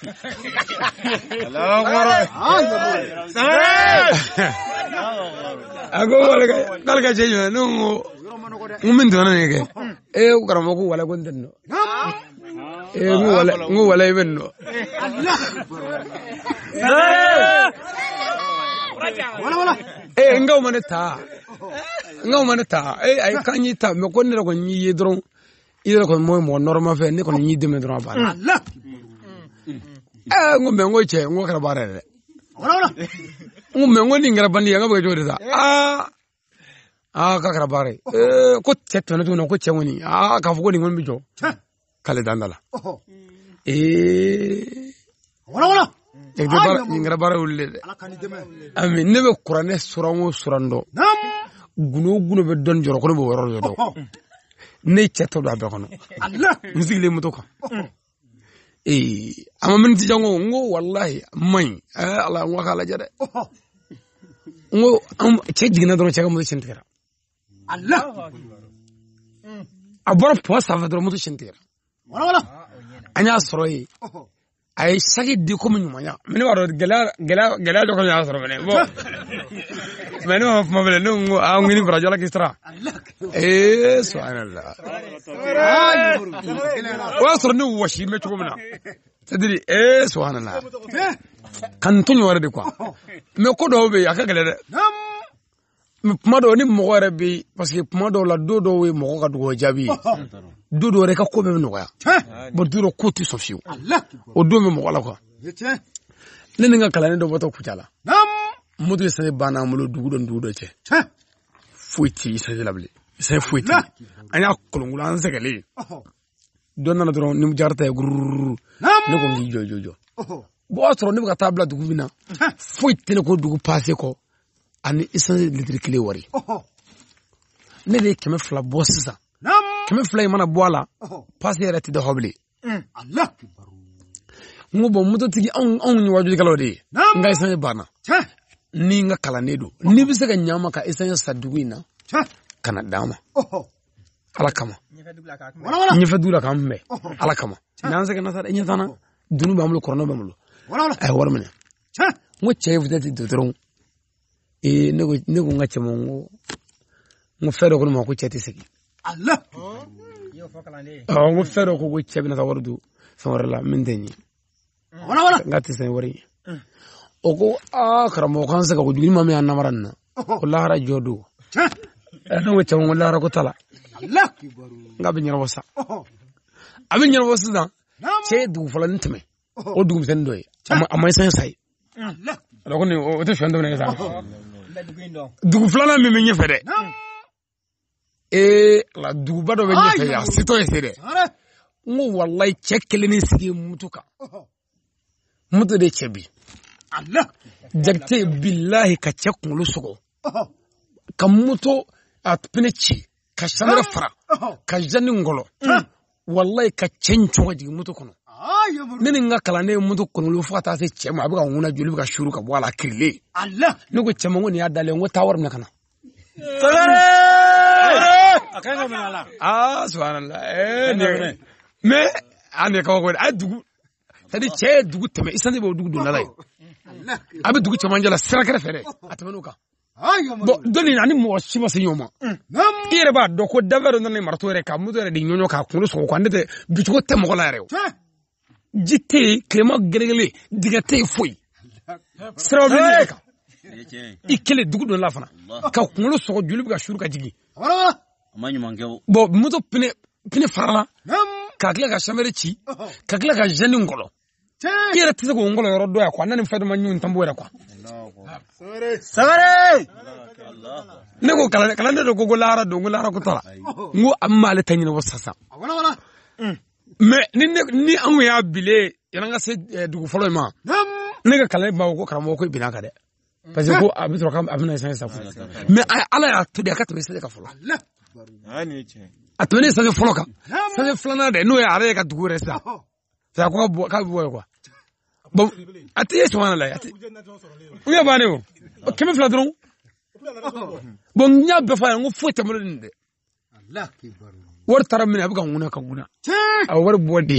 a ko k'ale ne ko n wala ko n tɛ nin dɔn ee wala n ko wala i bɛ nin dɔn. ee ta n k'aw ma ta ee ayi k'an ta mɛ ko ne yɛrɛ kɔni y'i ye dɔrɔn i yɛrɛ kɔni mɔgɔ ne kɔni y'i dɛmɛ dɔrɔn a eh ngo mengo che ngo kara bare re ora ora ngo mengo ni ngara bandi yanga baga jore da ah ah ka kara bare eh ko che to na to ko che ngoni ah ka fuko ni ngon bijo kale dandala eh ora ora jagde bara ni ngara bare ulle de ami ne be qur'ane sura ngo surando guno guno be don joro ko be woro do ne che to da be kono musigle muto ka eh ama min ti jango ngo wallahi mai ala ngo kala jade ngo am che digna dron che mo chin tira allah abor po sa dron mo chin tira wala wala anya sroi a ye saki di komi ɲumanya mɛ b'a dɔn gɛlɛya dɔ kɔni y'a sɔrɔ fɛnɛ bɔn mɛ ne ma kuma fɛnɛ ne ko an ŋini farajɛ ala k'i sara ee subhanallah o y'a sɔrɔ ne wɔsi bɛ cogo min na sadiri ee subhanallah kanu to ɲɔ wɛrɛ de kuwa oh. mɛ ko dɔw bɛ yen a ka gɛlɛ dɛ mɛ kuma dɔw ni mɔgɔ yɛrɛ bɛ paseke kuma dɔw la do dɔw ye mɔgɔ ka dugawu jaabi ye do dɔw yɛrɛ ka ko bɛɛ bɛ nɔgɔya bɔn do dɔ ko tɛ sɔn fiyewu o don bɛ mɔgɔ la kuwa ne ni n ka kalanden dɔ bɔtɔ kuca la moto ye banna an bolo dugu dɔ ni dugu dɔ cɛ foyi tɛ sɛnɛ la bilen sɛnɛ foyi tɛ an y'a kolonkolon an sɛgɛlen dɔ nana dɔrɔn ni jarata ye gurururu ne ko n k'i jɔ jɔ jɔ bon o y'a sɔrɔ ne bɛ ka taa bila dugu min na foyi tɛ ne ko dugu paase kɔ ani isansi litiri kelen wari ne de ye kɛmɛ fila bɔ sisan kɛmɛ fila in mana bɔ a la pasi yɛrɛ tɛ da hɔ n ko bɔn mototigi anw ye wajulikɛlaw de ye n ka isanɲɛ banna ni n ka kalanden don n'i bɛ se ka ɲa ka isanɲɛ sa dugu in na ka na d'an ma ala kama ɲɛfɛ dugu la k'an kunbɛn ala kama n'an sɛgɛnna sa dɛ ɲɛ t'an na dunu b'an bolo kɔrɔnɔ b'an bolo a ye wari minɛ n ko cɛ ye dɔtɔrɔn ne ko n ka cɛma n ko n ko fɛn dɔ ko ne ma ko cɛ tɛ segin awɔ n ko fɛn dɔ ko ko cɛ bɛna taa wari don fɛn wɛrɛ la min tɛ n ye n ka tɛ sɛn wari ye o ko aa karamɔgɔ k'an se ka ko juguni ma min y'an namara nin na ko lahara jɔ don ne ko cɛma n ko lahara ko t'a la n k'a bɛ ɲɛnabɔ sa a bɛ ɲɛnabɔ sisan cɛ ye dugu fɔlɔ ni tɛmɛ o dugumisɛnnin dɔ ye a ma i sɛn sa ye o tɛ fɛn dɔ dugu filanan min bɛ ɲɛfɛ dɛ ee la duguba dɔ bɛ ɲɛfɛ yan sitɔ ye se dɛ n ko walayi cɛ kelen ni sigi mutu kan mutu de cɛ bi jakite bilahi ka cɛ kunkolo sɔgɔ ka mutu a pene ci ka samara fara ka zani ngɔlɔ walayi ka cɛ in cɔngɔ jigin mutu kɔnɔ ne ni n kalanden moto kɔnɔlon fo ka taa se cɛ ma a bɛ ka ŋuna joli bɛ ka suru ka bɔ a la kirilen ne ko cɛma ko nin y'a dalen ko taa wari minɛ ka na subhanallah mais a ne kabako a ye dugu c'est cɛ ye dugu tɛmɛ isansi b'o dugu dondala ye a bɛ dugu cɛmancɛ la sira kɛrɛfɛ dɛ a tɛmɛ kan bɔn don ani mɔgɔ si ma se ɲɔgɔn ma hmm. i yɛrɛ b'a dɔn ko danfɛn dɔ nana marato yɛrɛ ka moto yɛrɛ de ɲɔɲɔ k'a kunkolo sɔgɔ kan n'o tɛ bicogo tɛ mɔgɔ la yɛrɛ o ji tɛ yen tilema gɛrɛgɛrɛ diŋɛ tɛ yen foyi siraw bɛ nɛgɛ kan i kelen dugu dɔ fana ka kunkolo sɔgɔ joli bɛ ka suru ka jigin bɔn moto pine pine farala ka tila ka samɛri ci ka tila ka zɛni nkɔlɔ i yɛrɛ tɛ se k'o nkɔlɔ yɔrɔ dɔ yan kuwa ne ni fɛn dɔ ma ɲɔgɔn tanbo yɛrɛ kuwa sagare ne ko kalanden dɔ ko ko lahara don ko lahara ko t'a la n ko a m'ale ta ɲɛnabɔ sisan mɛ ni ne ni anw y'a bile yani an ka se dugu fɔlɔ in ma ne ka kalan b'a ko karamɔgɔ ko i bin'a kan dɛ parce que ko a bɛ sɔrɔ k'a bɛna san sa fɔlɔ mɛ ala y'a to de a ka tɛmɛ sɛnɛ kan fɔlɔ a tɛmɛ ne sanfɛ fɔlɔ kan sanfɛ filanan dɛ n'o ye ale ye ka dugu yɛrɛ sisan c'est à k'a bɔ k'a bɛ bɔ yen quoi bon a tɛ ye sɔgɔma la a tɛ u y'a bannen o kɛmɛ fila dɔrɔn bon n y'a bɛɛ fɔ a ye n ko foyi tɛ n bolo nin dɛ wari tara minɛ a bɛ ka ŋuna ka ŋuna a wari bɔ de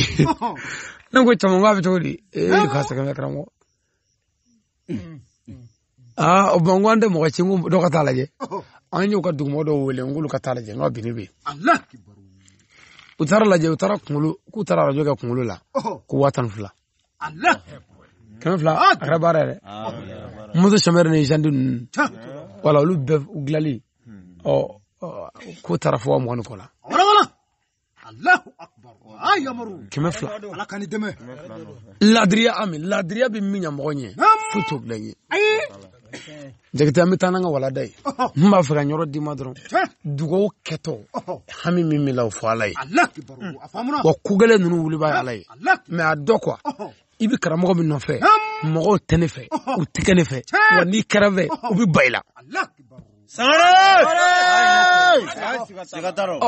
ne ko caman k'a bɛ cogo di ee k'a sɛgɛn bɛ karamɔgɔ aa o tuma n ko an tɛ mɔgɔ ci n ko dɔ ka taa lajɛ an y'u ka dugumɔgɔ dɔw wele n k'olu ka taa lajɛ n ka binni bɛ u taara lajɛ u taara kunkolo k'u taara arajo kɛ kunkolo la ko waa tan ni fila kɛmɛ fila a kɛra baara yɛrɛ muso sɛmɛrɛ ni zandi ninnu wala olu bɛɛ dilali ɔ hmm. oh, oh, ko taara fo wa mugan ni kɔ la. Allahu akbar ayamaru kɛmɛ fila ala ka ni dɛmɛ ami ladiriya bɛ min ɲɛ mɔgɔ ɲɛ foyi t'o bila n ye jakite an bɛ taa d'i ma dɔrɔn dugawu hami min la o fɔ ala ye wa ko gɛlɛn ninnu wuliba ye ala ye mɛ a dɔ kuwa min nɔfɛ mɔgɔw tɛ u tɛ kɛ ne fɛ wa n'i kɛra n fɛ u bɛ ba i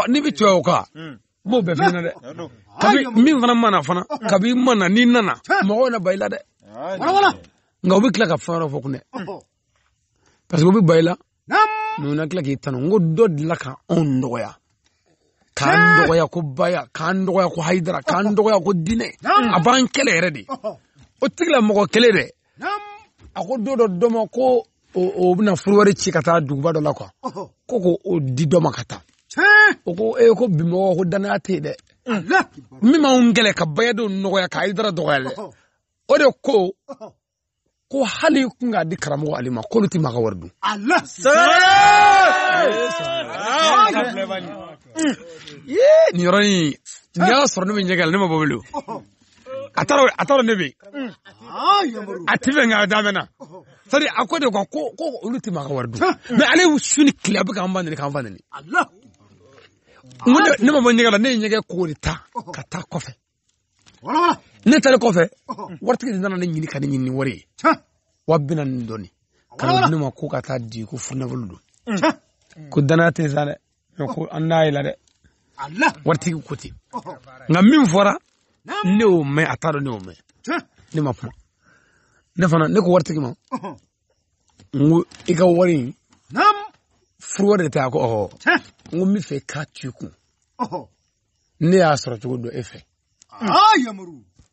n'i bɛ tugu o n b'o bɛɛ f'i ɲɛna dɛ kabi min fana mana fana kabi i mana n'i nana mɔgɔw na ba i la dɛ nka u bɛ tila ka fɛn wɛrɛ fɔ kun dɛ parce que u bɛ ba i la mɛ u na tila k'i tanu n ko dɔ delila ka anw dɔgɔya k'an dɔgɔya ko baya k'an dɔgɔya ko hayidara k'an dɔgɔya ko dinɛ a b'an kɛlɛ yɛrɛ de o tigila mɔgɔ kelen dɛ a ko don dɔ dɔ ma ko o bɛna furu wɛrɛ ci ka taa duguba dɔ la kuwa ko k'o di dɔ ma ka taa Eh, ko bi ko danaya tɛ dɛ min m'anw gɛlɛ ka bayɛdenw nɔgɔya ka ayidara dɔgɔya dɛ o de ko ko hali kun k'a di karamɔgɔ ali ma k'olu tɛ maka wari dun nin yɔrɔnin nin y'a sɔrɔ ne bɛ ɲɛgɛn la ne ma bɔ wele a taara ne bɛ a ti fɛ nka a daminɛ na sadi a ko de ko ko olu tɛ maka wari dun mɛ ale su ni tile a bɛ k'an ba nɛni k'an fa nɛni n ko ne ma bɔ ne ye ɲɛgɛn kogo de ta ka taa kɔfɛ ne taalen kɔfɛ oh. waritigi de nana ne ɲini ka ne ɲini wari ye wa ka ne ma ko ka taa di ko funafolo don ko danaya tɛ sa dɛ ko an n'a ye la dɛ waritigi ko ten nka min fɔra ne y'o mɛn a t'a dɔn ne y'o ne ma ne fana ne ko waritigi ma n ko i furu de ta ko ɔhɔ n ko n bɛ fɛ k'a t'i kun ne y'a sɔrɔ cogo dɔ e fɛ ah, ah,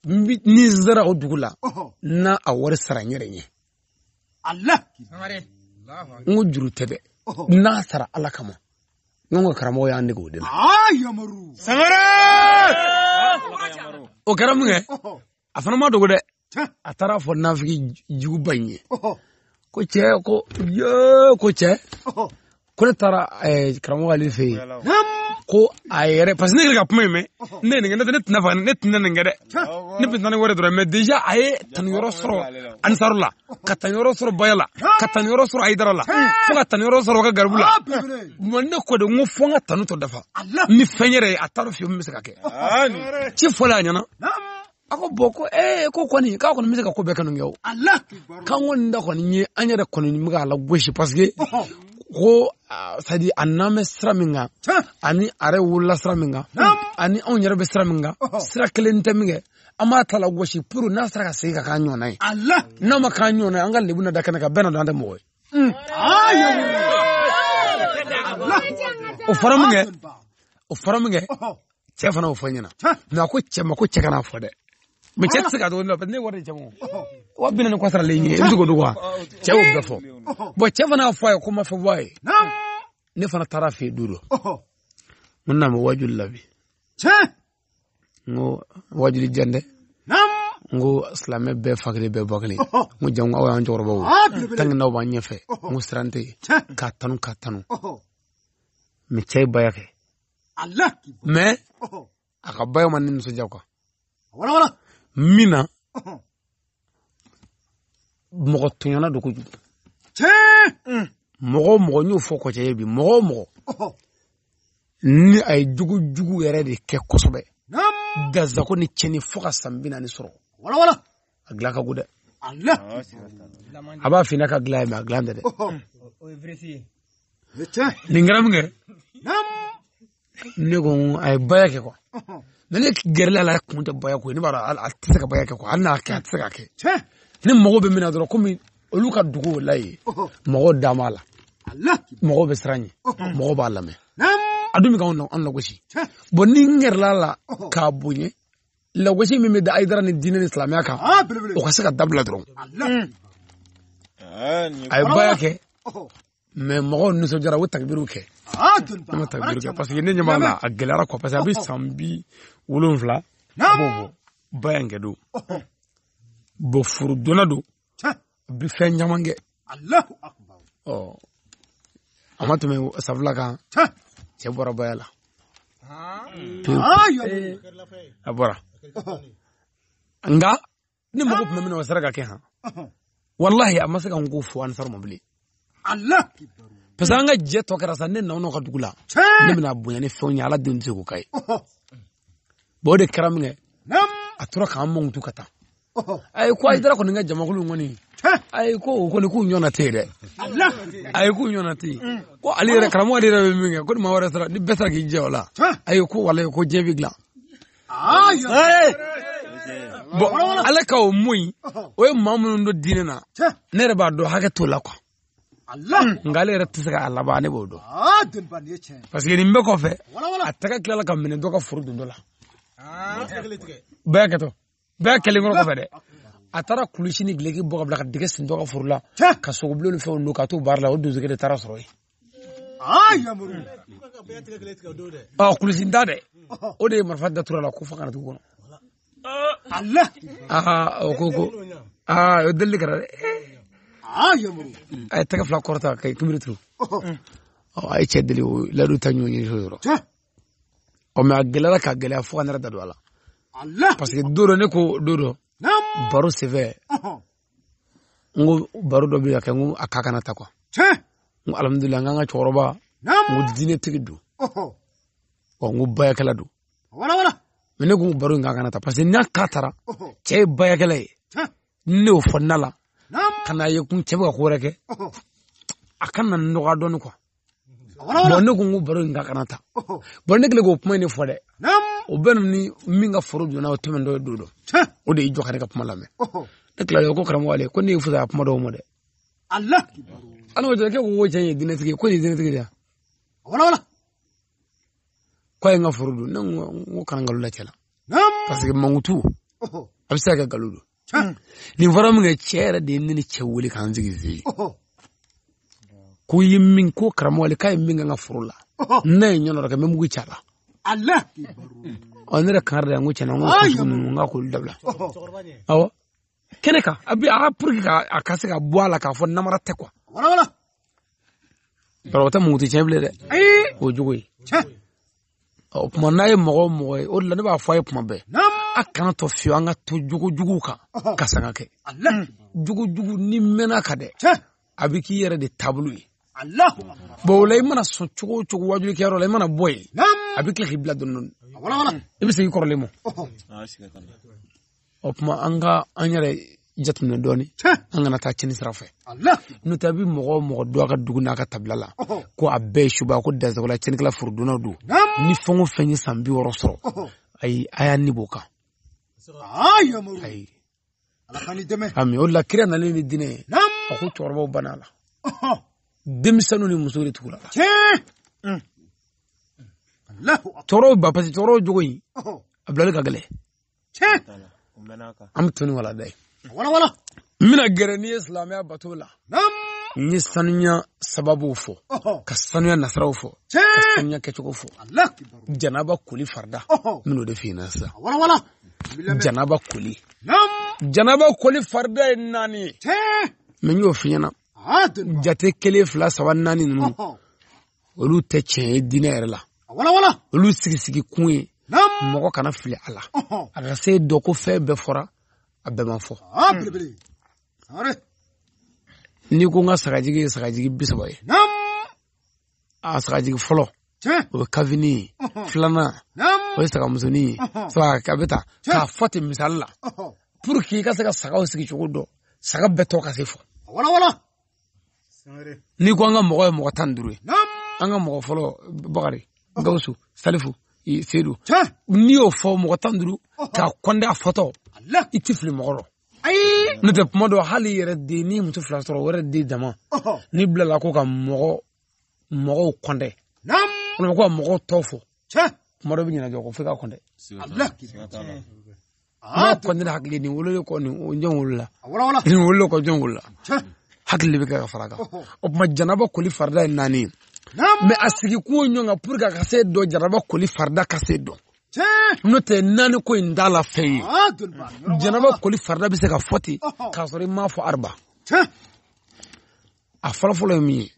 ni n sera o dugu la n'a a wari sara n yɛrɛ ɲɛ n ko juru tɛ dɛ n'a sara ala kama n ko karamɔgɔ y'an dege o de la sangare o kɛra mun kɛ a fana ma dogo dɛ a taara fɔ nafigi juguba in ye ko cɛ ko yee ko cɛ Eh, ko ne taara karamɔgɔ ale fɛ yen ko a yɛrɛ parce que ne yɛrɛ ka kuma in mɛn ne ye nin kɛ ne tɛ ne tɛna faga ne tɛna nin kɛ dɛ ne bɛ taa ni wɛrɛ dɔrɔn mais déjà a ye taniyɔrɔ sɔrɔ ansaru la ka taniyɔrɔ sɔrɔ baya la ka taniyɔrɔ sɔrɔ ayidara la fo ka taniyɔrɔ sɔrɔ ka garibu la bon ne ko de n ko fo n ka tanu tɔ dafa ni fɛn yɛrɛ ye a t'a fiyewu min bɛ se ka kɛ ci fɔlen a ɲɛna a ko bɔn ko ee ko kɔni k'a kɔni bɛ se ka ko bɛɛ kanu kɛ o k'an kɔni da kɔni ye an yɛrɛ kɔni bɛ k'a lagosi parce que oh ko sadi a n'an bɛ sira min kan ani a yɛrɛ wolola sira min kan ani anw yɛrɛ bɛ sira min kan sira kelen tɛ min kɛ an b'a ta la gosi puru n'a sera ka segin ka k'an ɲɔgɔnna ye n'a ma k'an ɲɔgɔnna ye an ka lebu na da kɛnɛ kan bɛɛ na don an tɛ mɔgɔ ye mm. o fɔra min kɛ o fɔra min kɛ cɛ fana y'o fɔ n ɲɛna mɛ a ko cɛ ma ko cɛ kana fɔ dɛ mɛ cɛ tɛ se k'a to la ne wari de wa bi naani kɔsara la i ɲini k'o dɔn wa cɛ e? y'o bɛɛ fɔ bɔn cɛ fana ko ma fɛn fɔ ne fana taara a fɛ yen na mɛ wajuli la bi n ko wajuli jan dɛ n ko silamɛ bɛɛ fa kelen bɛɛ ba kelen n ko janko aw y'an cɛkɔrɔbaw ye tanke k'a tanu k'a tanu mɛ cɛ ye baya kɛ mɛ a ka baya ma ne nisɔndiya kan mina mɔgɔ tɔɲɔna do kojugu mɔgɔ mɔgɔ y'o fɔ kɔcɛ ye bi mɔgɔ mɔgɔ ni a ye jugu jugu yɛrɛ de kɛ kosɛbɛ gazako ni cɛni fɔ ka san bi naani sɔrɔ walawala a ah, dilan ka go dɛ a b'a fina ka dilan ye mɛ a dilan tɛ dɛ nin kɛra min kɛ ne ko a ye baya kɛ kuwa ne gɛrɛla la kun tɛ bɔya koyi ne b'a dɔn a tɛ se ka bɔya kɛ hali n'a kɛ a tɛ se ka kɛ ne mago bɛ min na dɔrɔn komi olu ka dugu la yen mɔgɔw da b'a la mɔgɔw bɛ siran ɲɛ mɔgɔw b'a lamɛn a dun bɛ k'anw anw lagosi bɔn ni n gɛrɛla la k'a bonya lagosi min bɛ da ayidara ni diinɛ ni silamɛya kan ah, o ka se ka dabila dɔrɔn a hmm. eh, ye baya kɛ mɛ mɔgɔw nisɔndiyara o takibiriw kɛ kuma ta biri kɛ parce que ne ɲɛ b'a la a gɛlɛyara kɔ parce que a bɛ san bi wolonfila a b'o bɔ bayankɛ don bɔn foro donna don a bɛ fɛn caman kɛ ɔ a ma tɛmɛ safula kan cɛ bɔra baya la a bɔra nka ne mago tun bɛ min na o sera ka kɛ han walahi a ma se ka n ko fo ma bilen parce que an ka jɛ tɔ kɛra sa ne nana ka dugu la ne bɛna bonya ni fɛnw ye ala denw tɛ se k'o k'a ye bon o de kɛra min kɛ a tora k'an mɔmutu ka taa ayi ko ayi dara kɔni ka jamakulu kɔni ayi ko o kɔni k'u ɲɔna tɛ yen dɛ ayi k'u ɲɔna tɛ yen ko ale yɛrɛ karamɔgɔ ale yɛrɛ bɛ min kɛ ko ni maa wɛrɛ sera ni bɛɛ sera k'i jɛ o la ayi ko wala ko diɲɛ bɛ dilan bon ale ka o mo in o ye maa minnu don diinɛ na ne yɛrɛ b'a dɔn hakɛ t'o la kuwa ngale yɛrɛ tɛ se k'a laban ne b'o dɔn parce que nin bɛɛ kɔfɛ a tɛgɛ tilala ka minɛ dɔ ka foro don dɔ la bɛɛ kɛtɔ bɛɛ kɛlen kɔrɔ kɔfɛ dɛ a taara kulusi ni gileki bɔ ka bila ka dɛgɛ siri dɔ ka foro la ka sogobilen ni fɛnw don ka t'o baara la o donsokɛ de taara sɔrɔ yen kulusi ta dɛ o de ye marifa datura la ko fo kana tugu kɔnɔ o ko ko o delili kɛra dɛ a ye tɛgɛ fila kɔrɔta ka kibiri turu a ye o ladu ta ɲɔgɔn ɲini yɔrɔ ɔ mɛ ka gɛlɛya fo ka nɛrɛ da don parce que don ne ko don dɔ baro senfɛ oh. n baro dɔ bɛ ka kɛ n ko a ka kana ta kuwa n ko alihamudulilayi n k'an ka cɛkɔrɔba n ko diinɛtigi don oh. ɔ n ko bayakɛla baro kana ta parce que oh. ne kana ye kun cɛ bɛ ka ko wɛrɛ kɛ a kana nɔgɔya dɔɔni kuwa bɔn ne ko n ko baro in ka kana ta bɔn ne kɛlen k'o kuma in de fɔ dɛ o bɛɛ ni min ka foro donna o tɛmɛ dɔ don dɔ o de y'i jɔ ka ne ka kuma lamɛn ne tila ko karamɔgɔ ale ko ne ye fusaya kuma dɔw ma dɛ ala ala ko jɛnɛ ko ko cɛ in ye dinɛtigi ye ko nin ye dinɛtigi de ye wala wala k'a ye n ka foro don ne ko n ko kana nkalon da cɛ la parce mankutu a bɛ se ka kɛ nkalon don nin fara min kɛ cɛ yɛrɛ de ye ne ni cɛ wele k'an sigi zi ko ye min ko karamɔgɔli k'a ye min kɛ n ka foro la ne ye ɲɔnɔ kɛ n bɛ mugu ci a la ɔ ne yɛrɛ kan da yan ko tiɲɛna n ko ninnu n k'a k'olu dabila awɔ kɛnɛ kan a a a ka se ka bɔ a la k'a fɔ namara tɛ quoi baraw tɛ mugu tɛ tiɲɛ bilen dɛ o jogo ye ɔ o n'a ye mɔgɔ o mɔgɔ ye o de la ne b'a fɔ a ye kuma bɛɛ a kana tɔ fiyewu an ka to jogojuguw kan ka sanga kɛ jogojugu ni mɛnna ka dɛ a bɛ k'i yɛrɛ de taabolo ye bon o la i mana sɔn cogo o cogo wajulikɛyɔrɔ la i mana bɔ yen a bɛ tila k'i bila dɔɔni dɔɔni i bɛ segin kɔrɔlen ma o tuma an ka an yɛrɛ jateminɛ dɔɔni an kana taa cɛnni sira fɛ n'o tɛ a bɛ mɔgɔ o mɔgɔ dɔn a ka dugu n'a ka tabila la ko a bɛɛ ye suba ko dansagola cɛnnikɛla forodonnaw don ni fɛn o fɛn ye san bi wɔɔrɔ sɔrɔ ayi a y'a ni kan ayi amiyawla kira nalen ni dinɛ a ko cɛkɔrɔbaw banna la denmisɛnninw ni muso de tugula tɔɔrɔw ba parce que tɔɔrɔw jogo in a bilali ka gɛlɛ an bɛ tuni wala n bɛna gɛrɛ n'i ye silamɛya bato la nye ye sanuya sababuw fɔ oh, oh. ka sanuya nasaraw fɔ ka sanuya kɛcogo fɔ janaba koli farida oh, n de f'i ɲɛna ah, janaba koli janaba koli farida ye naani ye mɛ ah, n y'o f'i jate kelen fila saba naani ninnu olu tɛ tiɲɛ ye diinɛ yɛrɛ er la ah, olu sigisigi kun ye mɔgɔ kana fili a la a ka se dɔ ko fɛn bɛɛ fɔra a bɛɛ ma fɔ ni ko n sagajigi ye sagajigi bi ye a sagajigi fɔlɔ o ye kafini ye o ye sagamusonin ye a bɛ ta k'a fɔ ten misali la pour que ka se ka sagaw sigicogo dɔn saga bɛɛ tɔ ka se fɔ n'i ko an ka mɔgɔ ye mɔgɔ tan duuru ye an ka mɔgɔ fɔlɔ bakari gawusu salifu seyidu n'i y'o fɔ mɔgɔ tan duuru k'a kɔnde a fɔtɔ i ti fili mɔgɔ rɔ ayi n'o tɛ kuma dɔ hali i yɛrɛ den n'i muso fila sɔrɔ o yɛrɛ den dama n'i bilala ko ka mɔgɔ mɔgɔw kɔntɛ o ko ka mɔgɔw tɔw fɔ kuma dɔ bɛ ɲɛnajɛ ko f'i ka kɔntɛ n'a kɔntɛ hakili nin wolo kɔ nin jɔn la nin wolo kɔ jɔn wolola hakili bɛ kɛ ka fara kan o tuma janaba koli farida ye naani ye mɛ a sigi kun ye ɲɔgɔn kan puruke a ka se dɔn janaba koli farida ka se dɔn n'o tɛ naani ko in t'a la fɛn ye ah, jɛnɛba koli farida bɛ se ka fɔ ten k'a sɔrɔ i m'a fɔ araba a fɔlɔfɔlɔ ye min ye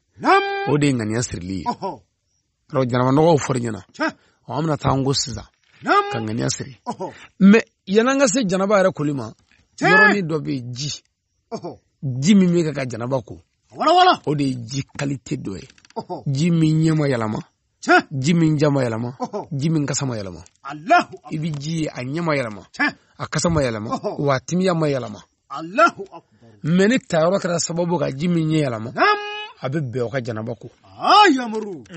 o de ye ŋaniya sirili ye yɔrɔ jɛnɛba nɔgɔw fɔr'i ɲɛna an bɛna taa an ko sisan ka ŋaniya siri mɛ yan'an ka se jɛnɛba yɛrɛ koli ma yɔrɔnin dɔ bɛ yen ji ji min bɛ kɛ ka jɛnɛba ko o de ye ji kalite dɔ ye ji min ɲɛ ma yɛlɛma Oh, oh. ji njama yalama ma yɛlɛma yalama oh, min kasa ma yɛlɛma i bɛ ji ye a ɲɛ yalama yɛlɛma a kasa ma yɛlɛma wa timiya ma yɛlɛma mɛ ni tayɔrɔ kɛra sababu ka ji min ɲɛ yɛlɛma a bɛ bɛn o ka janaba ko mm.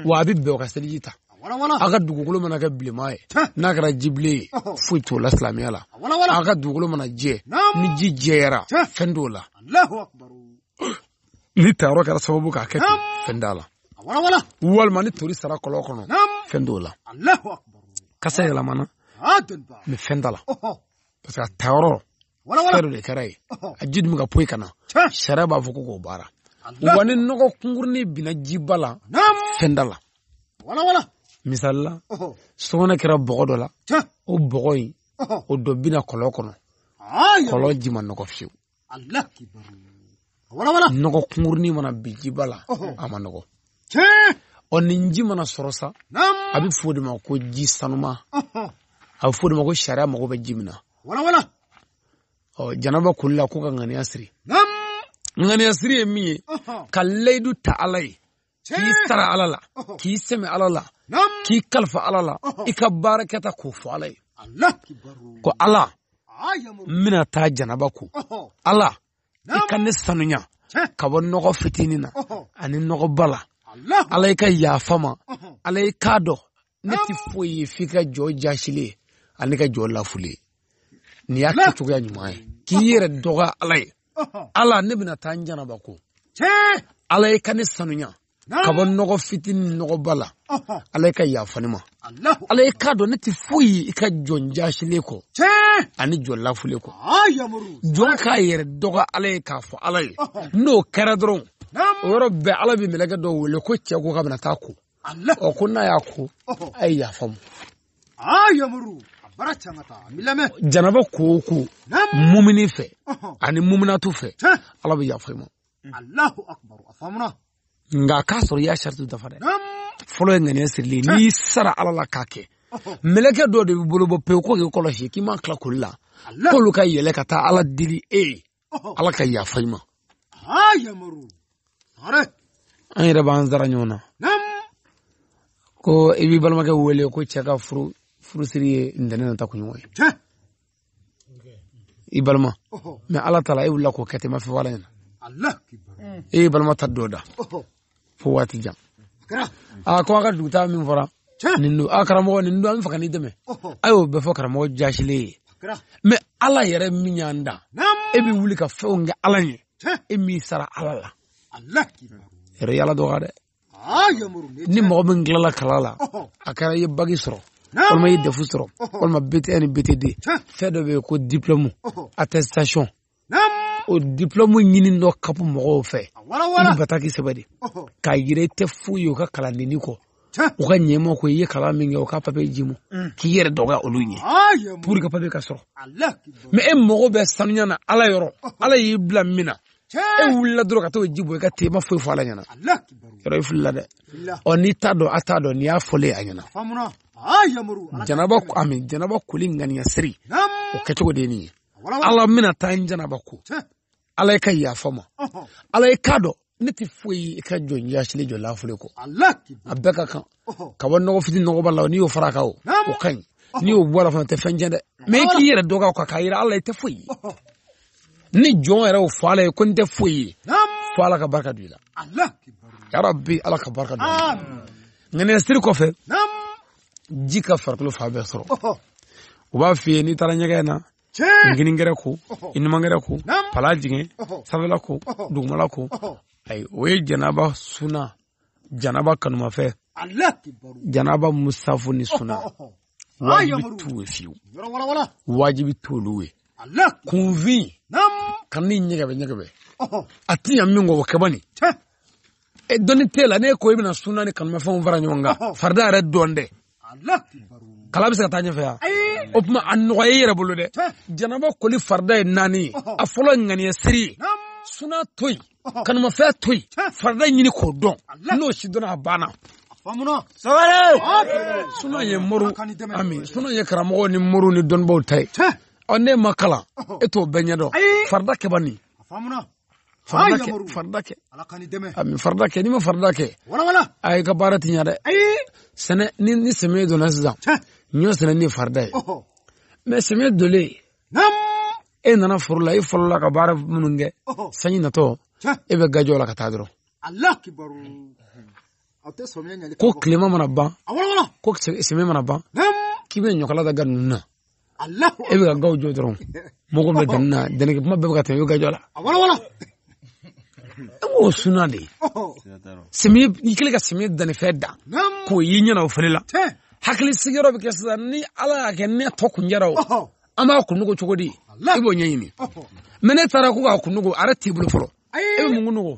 wa a bɛ bɛn o ka seliji ta a ka dugukolo mana kɛ bilenma ye n'a kɛra jibilen ye foyi t'o la silamɛya la a ka dugukolo mana jɛ ni ji jɛyara fɛn t'o la ni tayɔrɔ kɛra sababu k'a kɛ ten fɛn t'a la wala wala ni tori sara kɔlɔ kɔnɔ fɛn t'o la kasa yɛlɛmana mɛ ah, fɛn t'a la parce que a tayɔrɔ fɛn dɔ de kɛra ye a ji dun bɛ ka poyi ka na sariya b'a fɔ ko k'o baara wa ni nɔgɔ kunkurunin binna jiba la fɛn t'a la misalila sɔgɔnɛ kɛra bɔgɔ dɔ la o bɔgɔ in o dɔ bina kɔlɔ kɔnɔ kɔlɔ ji ma nɔgɔ fiyewu nɔgɔ kunkurunin mana bin jiba la a ma nɔgɔ ɔ nji mana sɔrɔ sa a bɛ fɔ de ma ko ji sanuma a bɛ fɔ o de ma ko sariya mago bɛ ji min na ɔ janaba koli la ko ka ŋaniya siri ŋaniya siri ye min ye ka layidu ta ala ye k'i sara ala la k'i sɛmɛ ala la k'i kalifa ala la i ka baarakɛta k'o fɔ ala ye ko ala n bɛna taa janaba ko ala i ka ne sanuya ka bɔ nɔgɔ fitinin na ani nɔgɔba la ala i ka yafa ma ala i k'a dɔn ne tɛ foyi ye f'i ka jɔ jasilen ani ka jɔ lafuli nin y'a kɛ cogoya ɲuman ye k'i yɛrɛ dɔgɔ ala ye ala ne bɛna taa n janaba ko ala i ka ne sanuya ka bɔ nɔgɔ fitinin nɔgɔba la ala i ka yafa ne ma ala i k'a dɔn ne tɛ foyi i ka jɔn jasilen kɔ ani jɔn lafulen kɔ jɔn k'a yɛrɛ dɔgɔ ala ye k'a fɔ ala ye n'o kɛra dɔrɔn o yɔrɔ bɛɛ ala bɛ mɛlɛkɛ dɔ wele ko cɛ ko ka bɛna taa ko ɔ ko n'a y'a ko a ye yafa janaba ko o ko mumini fɛ ani muminatu fɛ ala bɛ yafa i ma nka k'a sɔrɔ i y'a sariti dafa dɛ fɔlɔ ye ŋaniya sirilen n'i sara ala la k'a kɛ mɛlɛkɛ dɔ de bɛ bolo pewu ko k'i kɔlɔsi k'i ma tila koli la k'olu ka yɛlɛ ka taa ala deli e ala ka yafa i ma an yɛrɛ b'an zara ɲɔgɔn na e e ko i b'i balimakɛ wele ko cɛ ka furu furusiri ye ntɛnɛn nata kunɲɔgɔn ye i balima mɛ ala ta la mm. e wulila k'o kɛ ten ma fɛ wala ɲɛna e ye balima ta dɔ da fo waati jan a ko a ka dugutaa min fɔra nin don a karamɔgɔ nin don an faga ni dɛmɛ a y'o bɛɛ fɔ karamɔgɔ jasilen ye mɛ ala yɛrɛ min y'an da e bɛ wuli ka fɛnw kɛ ala ɲɛ e m'i sara ala la ereyala dɔgɔya dɛ ni mɔgɔ min tilala kala la a kɛra i ye bagi sɔrɔ walima ye dɛfu sɔrɔ walima btɛ btd fɛn dɔ bɛ ko diplɔmu attestation o diplɔmu ɲini dɔ kapu mɔgɔw fɛ i bataki sɛbɛn k'a yira i tɛ foyi ye u ka kalandenni kɔ u ka ɲɛmɔgɔ ko i ye kalan min kɛ u ka papiye ji k'i yɛrɛ dɔgɔya olu ɲɛ pour que papiye ka sɔrɔ mɛ e mago bɛ sanuya na ala yɔrɔ ala y'i bila min na e eh, wulila dɔrɔn ka t'o ji bɔ i ka tema foyi fɔ ala ɲɛna yɔrɔ i filila dɛ ɔ n'i t'a dɔn a t'a dɔn nin y'a fɔlen a ɲɛna janaba ami janaba koli ŋaniya siri o kɛcogo de ye nin ye ala bɛna taa n janaba ko ala i ka yafa ma ala i k'a dɔn ne tɛ foyi i ka jɔn jasili jɔ lafule kɔ a bɛɛ ka kan ka bɔ nɔgɔ fitini nɔgɔba la n'i y'o fara a kan o ka ɲi n'i y'o bɔ a la fana tɛ fɛn tiɲɛ dɛ mɛ i k'i yɛrɛ dɔgɔ kan k'a yira ala i tɛ foyi ye ni jɔn yɛrɛ o fɔ ala ye ko n tɛ foyi ye fɔ ala ka barika don i la yarabi ala ka barika don ŋaniya siri kɔfɛ ji ka farikolo fan bɛɛ sɔrɔ u b'a f'i ye n'i taara ɲɛgɛn na nginikɛrɛ ko i numankɛrɛ ko pala jigin sanfɛla ko dugumala ko ayi o ye janaba suna janaba kanumafɛ janaba musafu ni suna wajibi t'u ye fiyewu wajibi t'olu ye kunfin ka ni ɲɛgɛbɛ ɲɛgɛbɛ a ti ɲa min kɔ o ne ko i suna ni kanumafɛnw fara ɲɔgɔn kan farida yɛrɛ kala bɛ se ka taa ɲɛfɛ yan o tuma janaba koli farida ye naani ye a siri suna to yen kanumafɛn to yen farida ɲini n'o si dɔnna suna ye mori suna ye karamɔgɔw ni moriw ni dɔnnibaw ta ɔ ne ma kalan e t'o bɛɛ ɲɛdɔn farida kɛ ba nin farida kɛ n'i ma farida kɛ ayi ka baara ti ɲa dɛ sɛnɛ ni ni sɛmɛ donna sisan ɲɔ sɛnɛ ni farida ye mɛ sɛmɛ dolen e nana foro la e fɔlɔla ka baara minnu kɛ sanji natɔ e bɛ gajɔ la ka taa dɔrɔn ko tilema mana ban ko sɛmɛ mana ban k'i bɛ ɲɔkala da ga ninnu na e bɛ ka gaw jɔ dɔrɔn mɔgɔ bɛ danni na kuma bɛɛ bɛ ka tɛmɛ i bɛ gajɔ la e b'o suna de sɛmiyɛ i kɛlen ka sɛmiyɛ dannifɛn da k'o y'i ɲɛna o fana la hakili sigiyɔrɔ bɛ kɛ sisan ni ala y'a kɛ ne tɔ kun jɛra o an b'a kunnugo cogo di i e b'o ɲɛɲini mɛ ne taara ko k'a kunnugo a yɛrɛ t'i bolo fɔlɔ e bɛ mun kunnugo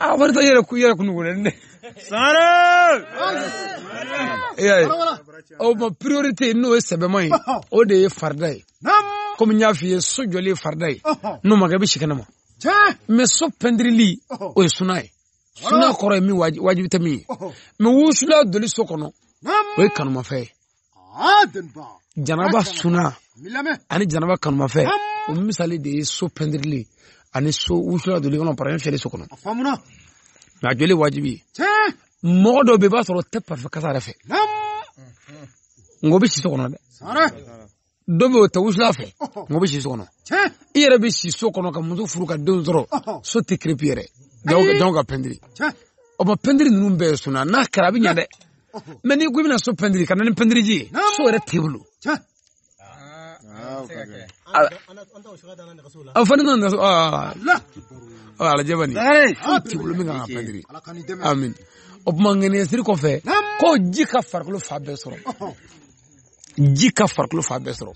a wari tɛ yɛrɛ kunnugo dɛ Eh, eh. o oh, ma priorite n'o ye sɛbɛma ye oh. o de ye farida ye komi n y'a f'i ye so jɔli ye farida ye oh. n'o ma kɛ i bɛ si kɛnɛ ma mɛ so pɛntirili o ye suna ye suna kɔrɔ ye min wajibi tɛ min ye mɛ wusulan doli so kɔnɔ o ye kanumafɛn ye ah, janaba suna ani janaba kanumafɛn o misali de ye so pɛntirili ani so wusulan doli kɔnɔ paranti fiyɛli so kɔnɔ. a joli wajibi mɔgɔ dɔw bɛ i b'a sɔrɔ tɛ parife kasa yɛrɛ fɛ nko bɛ si so kɔnɔ dɛ dɔ bɛ o tɛ wusula fɛ nko bɛ si so kɔnɔ i yɛrɛ bɛ si so kɔnɔ ka muso furu ka denw sɔrɔ so tɛ kerepi yɛrɛ janw ka pɛntiri o ma pɛntiri ninnu bɛɛ sunna n'a kɛra a bɛ ɲa dɛ mɛ n'i ko i bɛna so pɛntiri ka na ni pɛntiriji ye so yɛrɛ tɛ bolo okay. okay. okay. okay. okay. okay. Ala la amin ob ngene siri ko fe ko jika fa besoro jika farklu fa besoro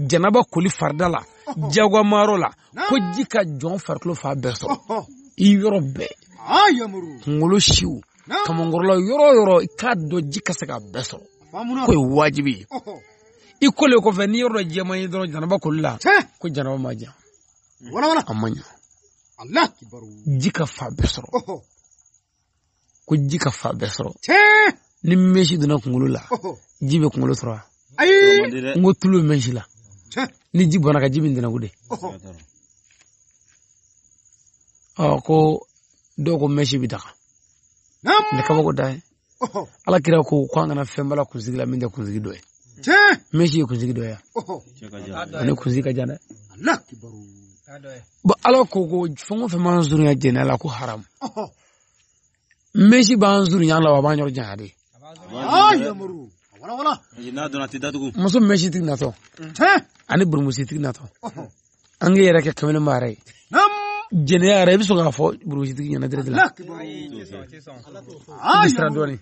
janaba kuli fardala oh, oh. jago marola ko jika jon farklu fa besoro oh, i yoro be ayamuru ngulu shiu kamongorlo yoro yoro ikado jika besoro ko wajibi i kole kɔfɛ ni yɔrɔ dɔ jɛma ye dɔrɔn janaba koli la ko janaba ma jan mm. walawala a ma ɲa ji ka fa bɛɛ sɔrɔ ko ji ka fa bɛɛ sɔrɔ ni mesi donna kunkolo la ji bɛ kunkolo sɔrɔ wa n ko tulu bɛ mesi la ni ji bɔnna ka ji bɛ ntɛnɛku de ko dɔw ko mesi bɛ daga nin kabako da ye eh? ala kira ko ko kana fɛn bala kunsigi la min tɛ kunsigi dɔ ye meshi ye kunsigi dɔ ya ani kunsigi ka jan dɛ bon ala ko ko fɛn o fɛn b'an la ko haramu meshi b'an surunya la wa a b'an yɔrɔ janya de muso meshi tigi natɔ ani burumusi tigi natɔ an k'i yɛrɛ kɛ kamalen baara ye jɛnɛya yɛrɛ i bɛ sɔn k'a fɔ burugutigi ɲɛna direct la i bɛ siran dɔɔni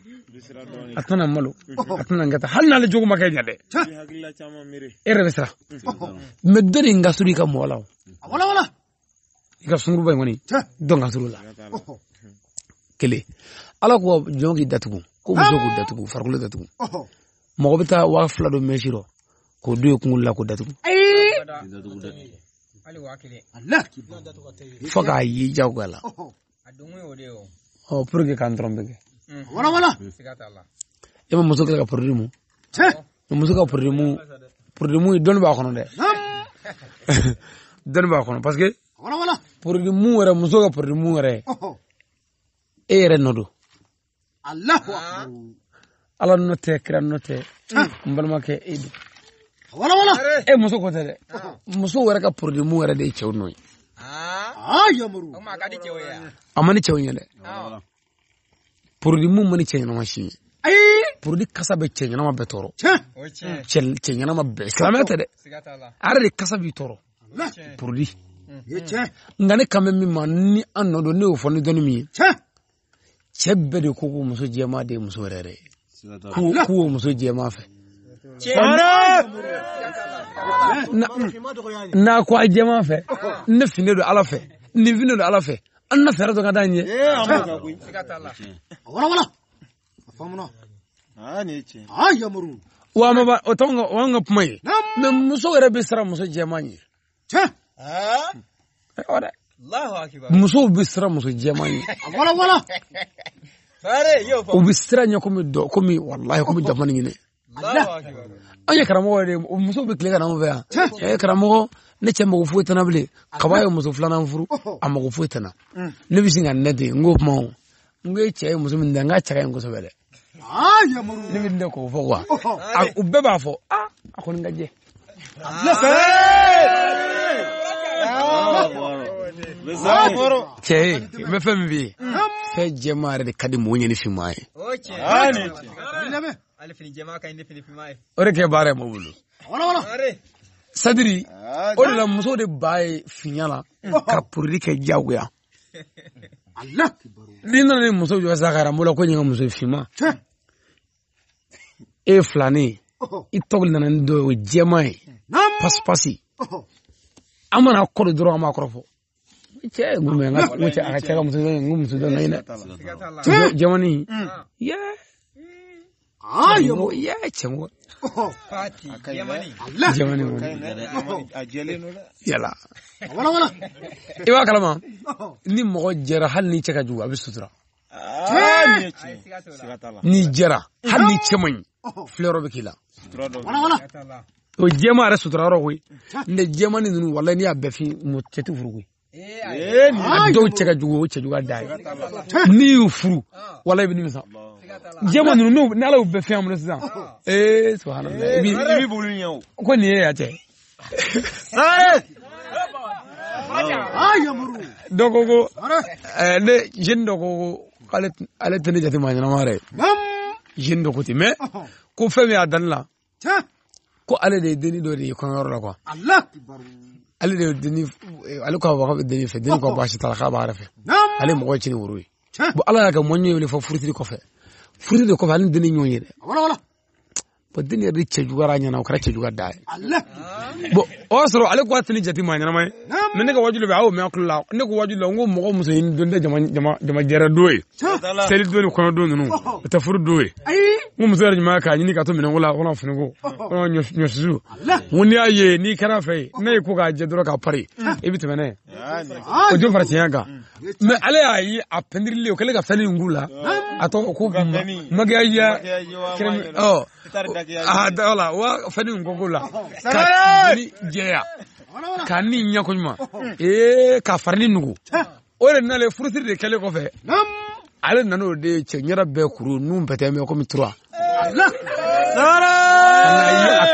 a tɛna malo a tɛna n kɛ tan hali e yɛrɛ bɛ siran mɛ dɔ ka surun i ka mɔgɔ la o i ka sunkuruba in kɔni dɔn ka surun la kelen ala ko datugu ko muso k'u datugu farikolo datugu mɔgɔ bɛ taa waa fila don mɛsi k'o don k'o datugu fo oh, oh. oh, mm. k'a ye jagoya la ɔ pour que k'an dɔrɔn bɛ kɛ ma muso kɛ ka porodi mu muso ka porodi mu porodi mu dɔnni b'a kɔnɔ dɛ dɔnni b'a kɔnɔ parce que porodi mu yɛrɛ muso ka porodi mu yɛrɛ e yɛrɛ nɔ don ala nɔ tɛ kira nɔ tɛ n balimakɛ e don wala wala e muso ko tɛ dɛ muso wɛrɛ ka problème wɛrɛ de ye cɛw nɔ ye ah. Ah, yamaru a man ni cɛw ye dɛ ah. problème man ni cɛ ɲɛnama si ye ayi porodi kasa bɛ cɛ ɲɛnama bɛɛ tɔɔrɔ cɛ ɲɛnama bɛɛ silamɛya tɛ dɛ ale de kasa b'i tɔɔrɔ porodi mm. nka ne kan bɛ min ma ni an ne y'o ni dɔnni min ye de ko muso jɛma de muso yɛrɛ yɛrɛ k'o muso jɛma fɛ na ko ajama hmm. fe ne fine do ala fe ne fine do ala fe an na fere to ka danye wala wala famuna ani ce ay yamuru wa ma ba o tonga wanga pmai na muso yɛrɛ e bɛ siran muso jɛman ye tiɲɛ ɔdɛ musow bɛ siran muso jɛman ye wala wala u bɛ siran ɲɛ komi dɔ komi walahi komi jamani ɲinɛ an ye karamɔgɔ ye de muso bɛ tile ka n'anw fɛ yan karamɔgɔ ne cɛ mago foyi tɛna bilen kaba ye muso filanan furu a mago foyi tɛna ne bɛ ka nɛ ten n k'o kuma n ko e cɛ ye muso min da n k'a cɛ ka kosɛbɛ dɛ ne bɛ n k'o fɔ kuwa u bɛɛ b'a fɔ a a kɔni ka jɛ. cɛ ye n bɛ fɛn min f'i fɛn jɛman yɛrɛ de ka di mɔgɔ ɲɛ ni ye ali fini jema ka ni ke bare mo bulu sadiri o de la muso de ba ye fiɲa la ka purili kɛ jagoya ni nana ni muso jɔ sa mola ko ɲɛ muso finma e filanin i tɔgɔ nana ni dɔ ye o jɛma ye pasipasi an mana kɔrɔ dɔrɔn an b'a kɔrɔ cɛ a ka cɛ ka muso dɔ n ko ayo mo iya cemo fati jamani jamani yala wala wala i b'a kalama oh. ni mɔgɔ jera hali ni cɛ ka jugu a bɛ sutura ah, ni jɛra hali ni cɛ man ɲi filɛyɔrɔ bɛ o jɛma yɛrɛ sutura yɔrɔ koyi n tɛ jɛmani ninnu wala n'i y'a bɛɛ fin furu koyi dɔw cɛ ka jugu o cɛ juguya da ye n'i y'u furu wala i bɛ nimisa jɛma ninnu n'ala y'u bɛɛ fɛn mun sisan ee subahana i bi i bi bolo ɲɛ o ko nin ye yan cɛ dɔ ko ko ɛɛ ne jeune dɔ ko ko ale ale tɛ ne jate maa ɲɛnama yɛrɛ ye jeune dɔ ko ten mais ko fɛn min y'a danni la ko ale de ye denni dɔ de ye kɔɲɔyɔrɔ la quoi. ale de deni ale ko awaka deni fɛ deni ko baasi t'a k'a b'a yɛrɛ ale mɔgɔ ye cini woro ye bon ala y'a kɛ mɔɲɔ ye wele fɔ furusiri kɔfɛ furusiri de kɔfɛ ale ni deni ɲɔgɔn ye dɛ badin yɛrɛ de cɛ jugara a ɲɛna o kɛra cɛ juga da ye bon o y'a sɔrɔ ale ko a tini jate maa ɲɛnama ye mɛ ne ka wajulu bɛ a y'o mɛn a la ne ko wajulu la n ko mɔgɔ muso in don tɛ jama jɛra don ye seli don ni kɔnɔ don ninnu o tɛ furu don ye n ko muso yɛrɛ ɲuman k'a ɲini ka to minɛnko la kɔnɔ finiko kɔnɔ ɲɔsusu n ko n'i y'a ye n'i kɛra fɛ ye n'a ye ko k'a jɛ dɔrɔn k'a pari i bɛ tɛmɛ n'a ye o jo fara tiɲɛ kan mɛ ale y'a ye a pɛntirili o kɛlen ka fɛn nin k'u la a tɔgɔ ko makiya wala ah, wa fani in koko la oh, ka ni jɛya oh, oh. eh, ka ni ɲɛ koɲuman ee ka farini nugu o nale nalen furusiri de kɛlen kɔfɛ ale nan'o de cɛ ɲɛda bɛɛ kuru nun pɛtɛ mɛ komi tura a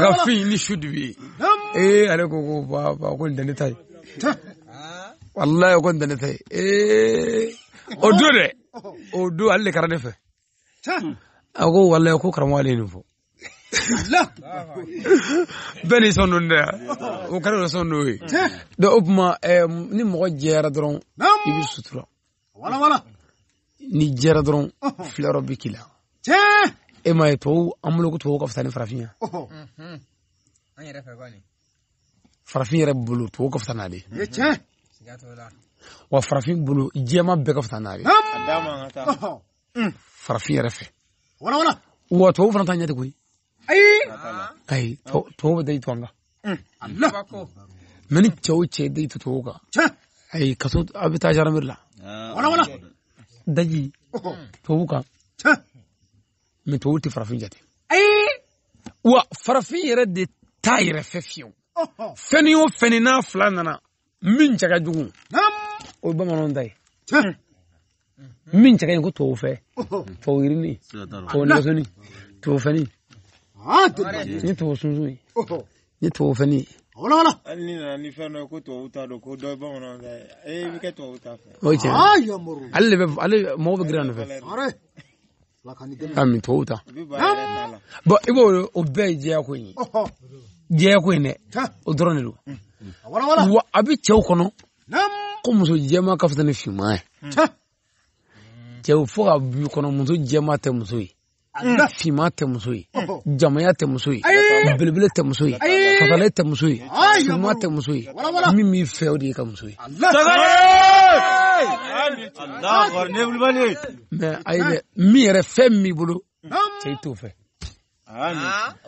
ka fin a ni su dibi eh, ale ko ko ba ba ko nin tɛ ne ko nin tɛ ne ta ye ee o don Hmm. ago wallahi ku karamwalinin fo beni sɔn don dɛ o kɛra o sɔn don e hmm, hmm. e ye donc o tuma ni mɔgɔ jɛyara dɔrɔn i bɛ sutura ni jɛra dɔrɔn filɛyɔrɔ bɛ k'i e m'a ye tubabu an bolo ko tubabu ka fisa ni farafin ye farafin yɛrɛ bolo tubabu ka fisa n'ale wa farafin bolo jɛma bɛɛ ka fisa n'ale farfiya rafe wala wala wa to fana tanya ta koyi ai ai to dai to anga mm. Allah mani chawo che dai to to ga ai kaso abita jara mirla ah. wala wala daji to ka mi to wuti farafin jate ai wa farafin yɛrɛ de ta yɛrɛ fɛ fiyewu fɛn o fɛn n'a fila nana min cɛ ka jugu o ye bamananw ta ye mm min cɛ in ko tubabu fɛ tubabu yirini tubabu nɛgɛsoni tubabu fɛni ni tubabu sunsun ye ni tubabu fɛni ye. wala wala. hali ni nana ni fɛn dɔ ye ko tubabu t'a dɔn ko dɔ ye bamananw ta ye e bɛ kɛ tubabu ta fɛ. o ye tiɲɛ ye ale de bɛ ale mɔgɔw bɛ girin nɔfɛ. ami tubabu ta. bɔn i b'o o bɛɛ ye jɛya ko in ye jɛya ko in dɛ o dɔrɔn de don wa a bɛ cɛw kɔnɔ ko muso jɛma ka fisa ni finman ye cɛw fo ka bu kɔnɔ muso jɛma tɛ muso ye finma tɛ muso ye jamaya tɛ muso ye belebele tɛ muso ye fasale tɛ muso ye suma tɛ muso ye min b'i fɛ o de ye ka muso ye mɛ ayi dɛ min yɛrɛ fɛn min b'i bolo cɛ i t'o fɛ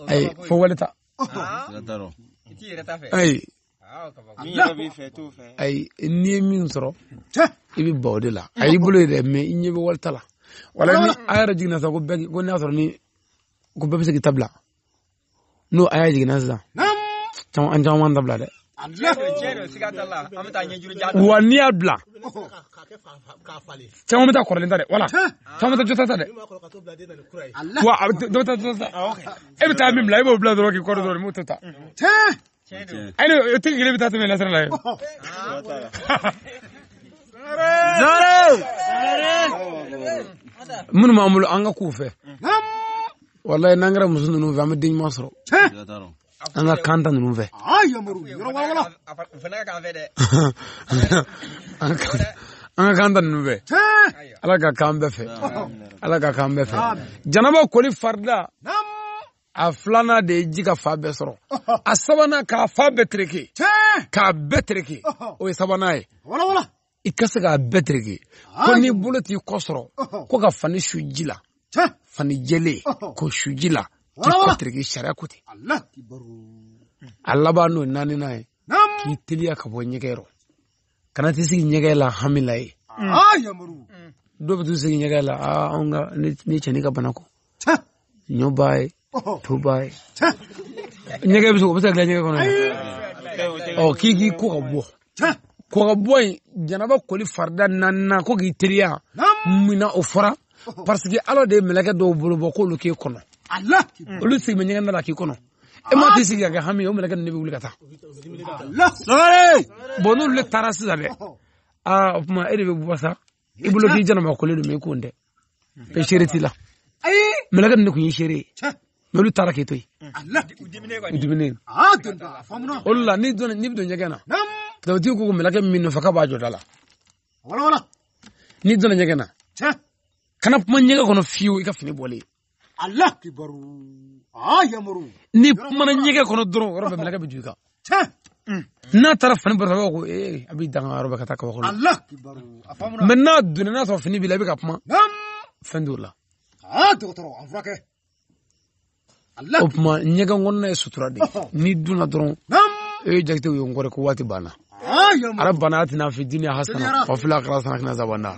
ayi fo wali ta ayi ayi n'i ye min sɔrɔ i bɛ ban o de la a y'i bolo ye dɛ mɛ i ɲɛ bɛ wari ta la wala ni ah. a yɛrɛ jiginna sisan ko bɛɛ ko n'a sɔrɔ ni ko bɛɛ bɛ se k'i ta bila n'o a y'a jiginna sisan caman an caman b'an ta bila dɛ. wa n'i y'a bila caman bɛ taa kɔrɔlen ta dɛ wala caman bɛ taa jota ta dɛ wa dɔ bɛ taa jota ta ah, e bɛ taa min bila e b'o bila dɔrɔn k'i kɔrɔ dɔrɔn i m'o to Aino yote kile vitatu vya nasara nayo. Zare! Mun maamulu an ka k'u fɛ. Wallahi n'an kɛra muso ninnu fɛ an bɛ den ɲuman sɔrɔ. An Anga kan ta ninnu fɛ. An ka kan ta ninnu fɛ. Ala ka k'an bɛɛ fɛ. Ala ka k'an bɛɛ fɛ. Janaba koli farida. a filanan de ye ji ka fa bɛɛ sɔrɔ a sabanan k'a fa bɛɛ tereke k'a bɛɛ tereke o ye sabanan ye i ka se k'a bɛɛ tereke ko n'i bolo t'i kɔ sɔrɔ ko ka fani su ji la fani jɛlen k'o su ji la k'i kɔ tereke sariya ko ten a laban n'o naaninan ye k'i teliya ka bɔ ɲɛgɛn kana t'i sigi ɲɛgɛn la hami la ye dɔw bɛ t'u sigi ɲɛgɛn la aa anw ka ne cɛnni ka bana ko ɲɔ b'a ye Dubai. Ɲɛgɛ bɛ se o bɛ se ka kɛ ɲɛgɛ kɔnɔ ko ka bɔ ko ka bɔ yen koli farida naaninan ko k'i teriya mun o fɔra parce que ala de ye mɛlɛkɛ dɔw bolo bɔ k'olu k'e kɔnɔ olu sigi bɛ ɲɛgɛn da k'i kɔnɔ e ma t'i sigi hami o mɛlɛkɛ ninnu de bɛ wuli ka taa bon n'olu de taara sisan dɛ aa o tuma de bɛ bɔ sa i k'i janaba koli don mɛ i ko n tɛ e seere t'i la mɛlɛkɛ ninnu tun ye n'olu taara k'i to yen la n'i ah, donna n'i don ɲɛgɛn na dawudiw ko mɛlɛkɛ min nɔfɛ k'a b'a jɔ la n'i donna ɲɛgɛn na kana kuma ɲɛgɛn kɔnɔ fiyewu i ka fini bɔlen n'i kumana ɲɛgɛn kɔnɔ dɔrɔn yɔrɔ bɛɛ mɛlɛkɛ bɛ jigin i kan n'a taara fani bɛɛ ko ee a b'i danga yɔrɔ bɛɛ ka taa kaba kɔnɔ mɛ n'a donna n'a sɔrɔ fini b'i la i bɛ ka kuma fɛn t'o la o tuma ɲɛgɛn kɔnɔna ye sutura de ni dunna dɔrɔn e jakite u ye n kɔrɛ ko waati banna ara bana atina fi dini hasana wa fil akhirati hasana wa qina azaban nar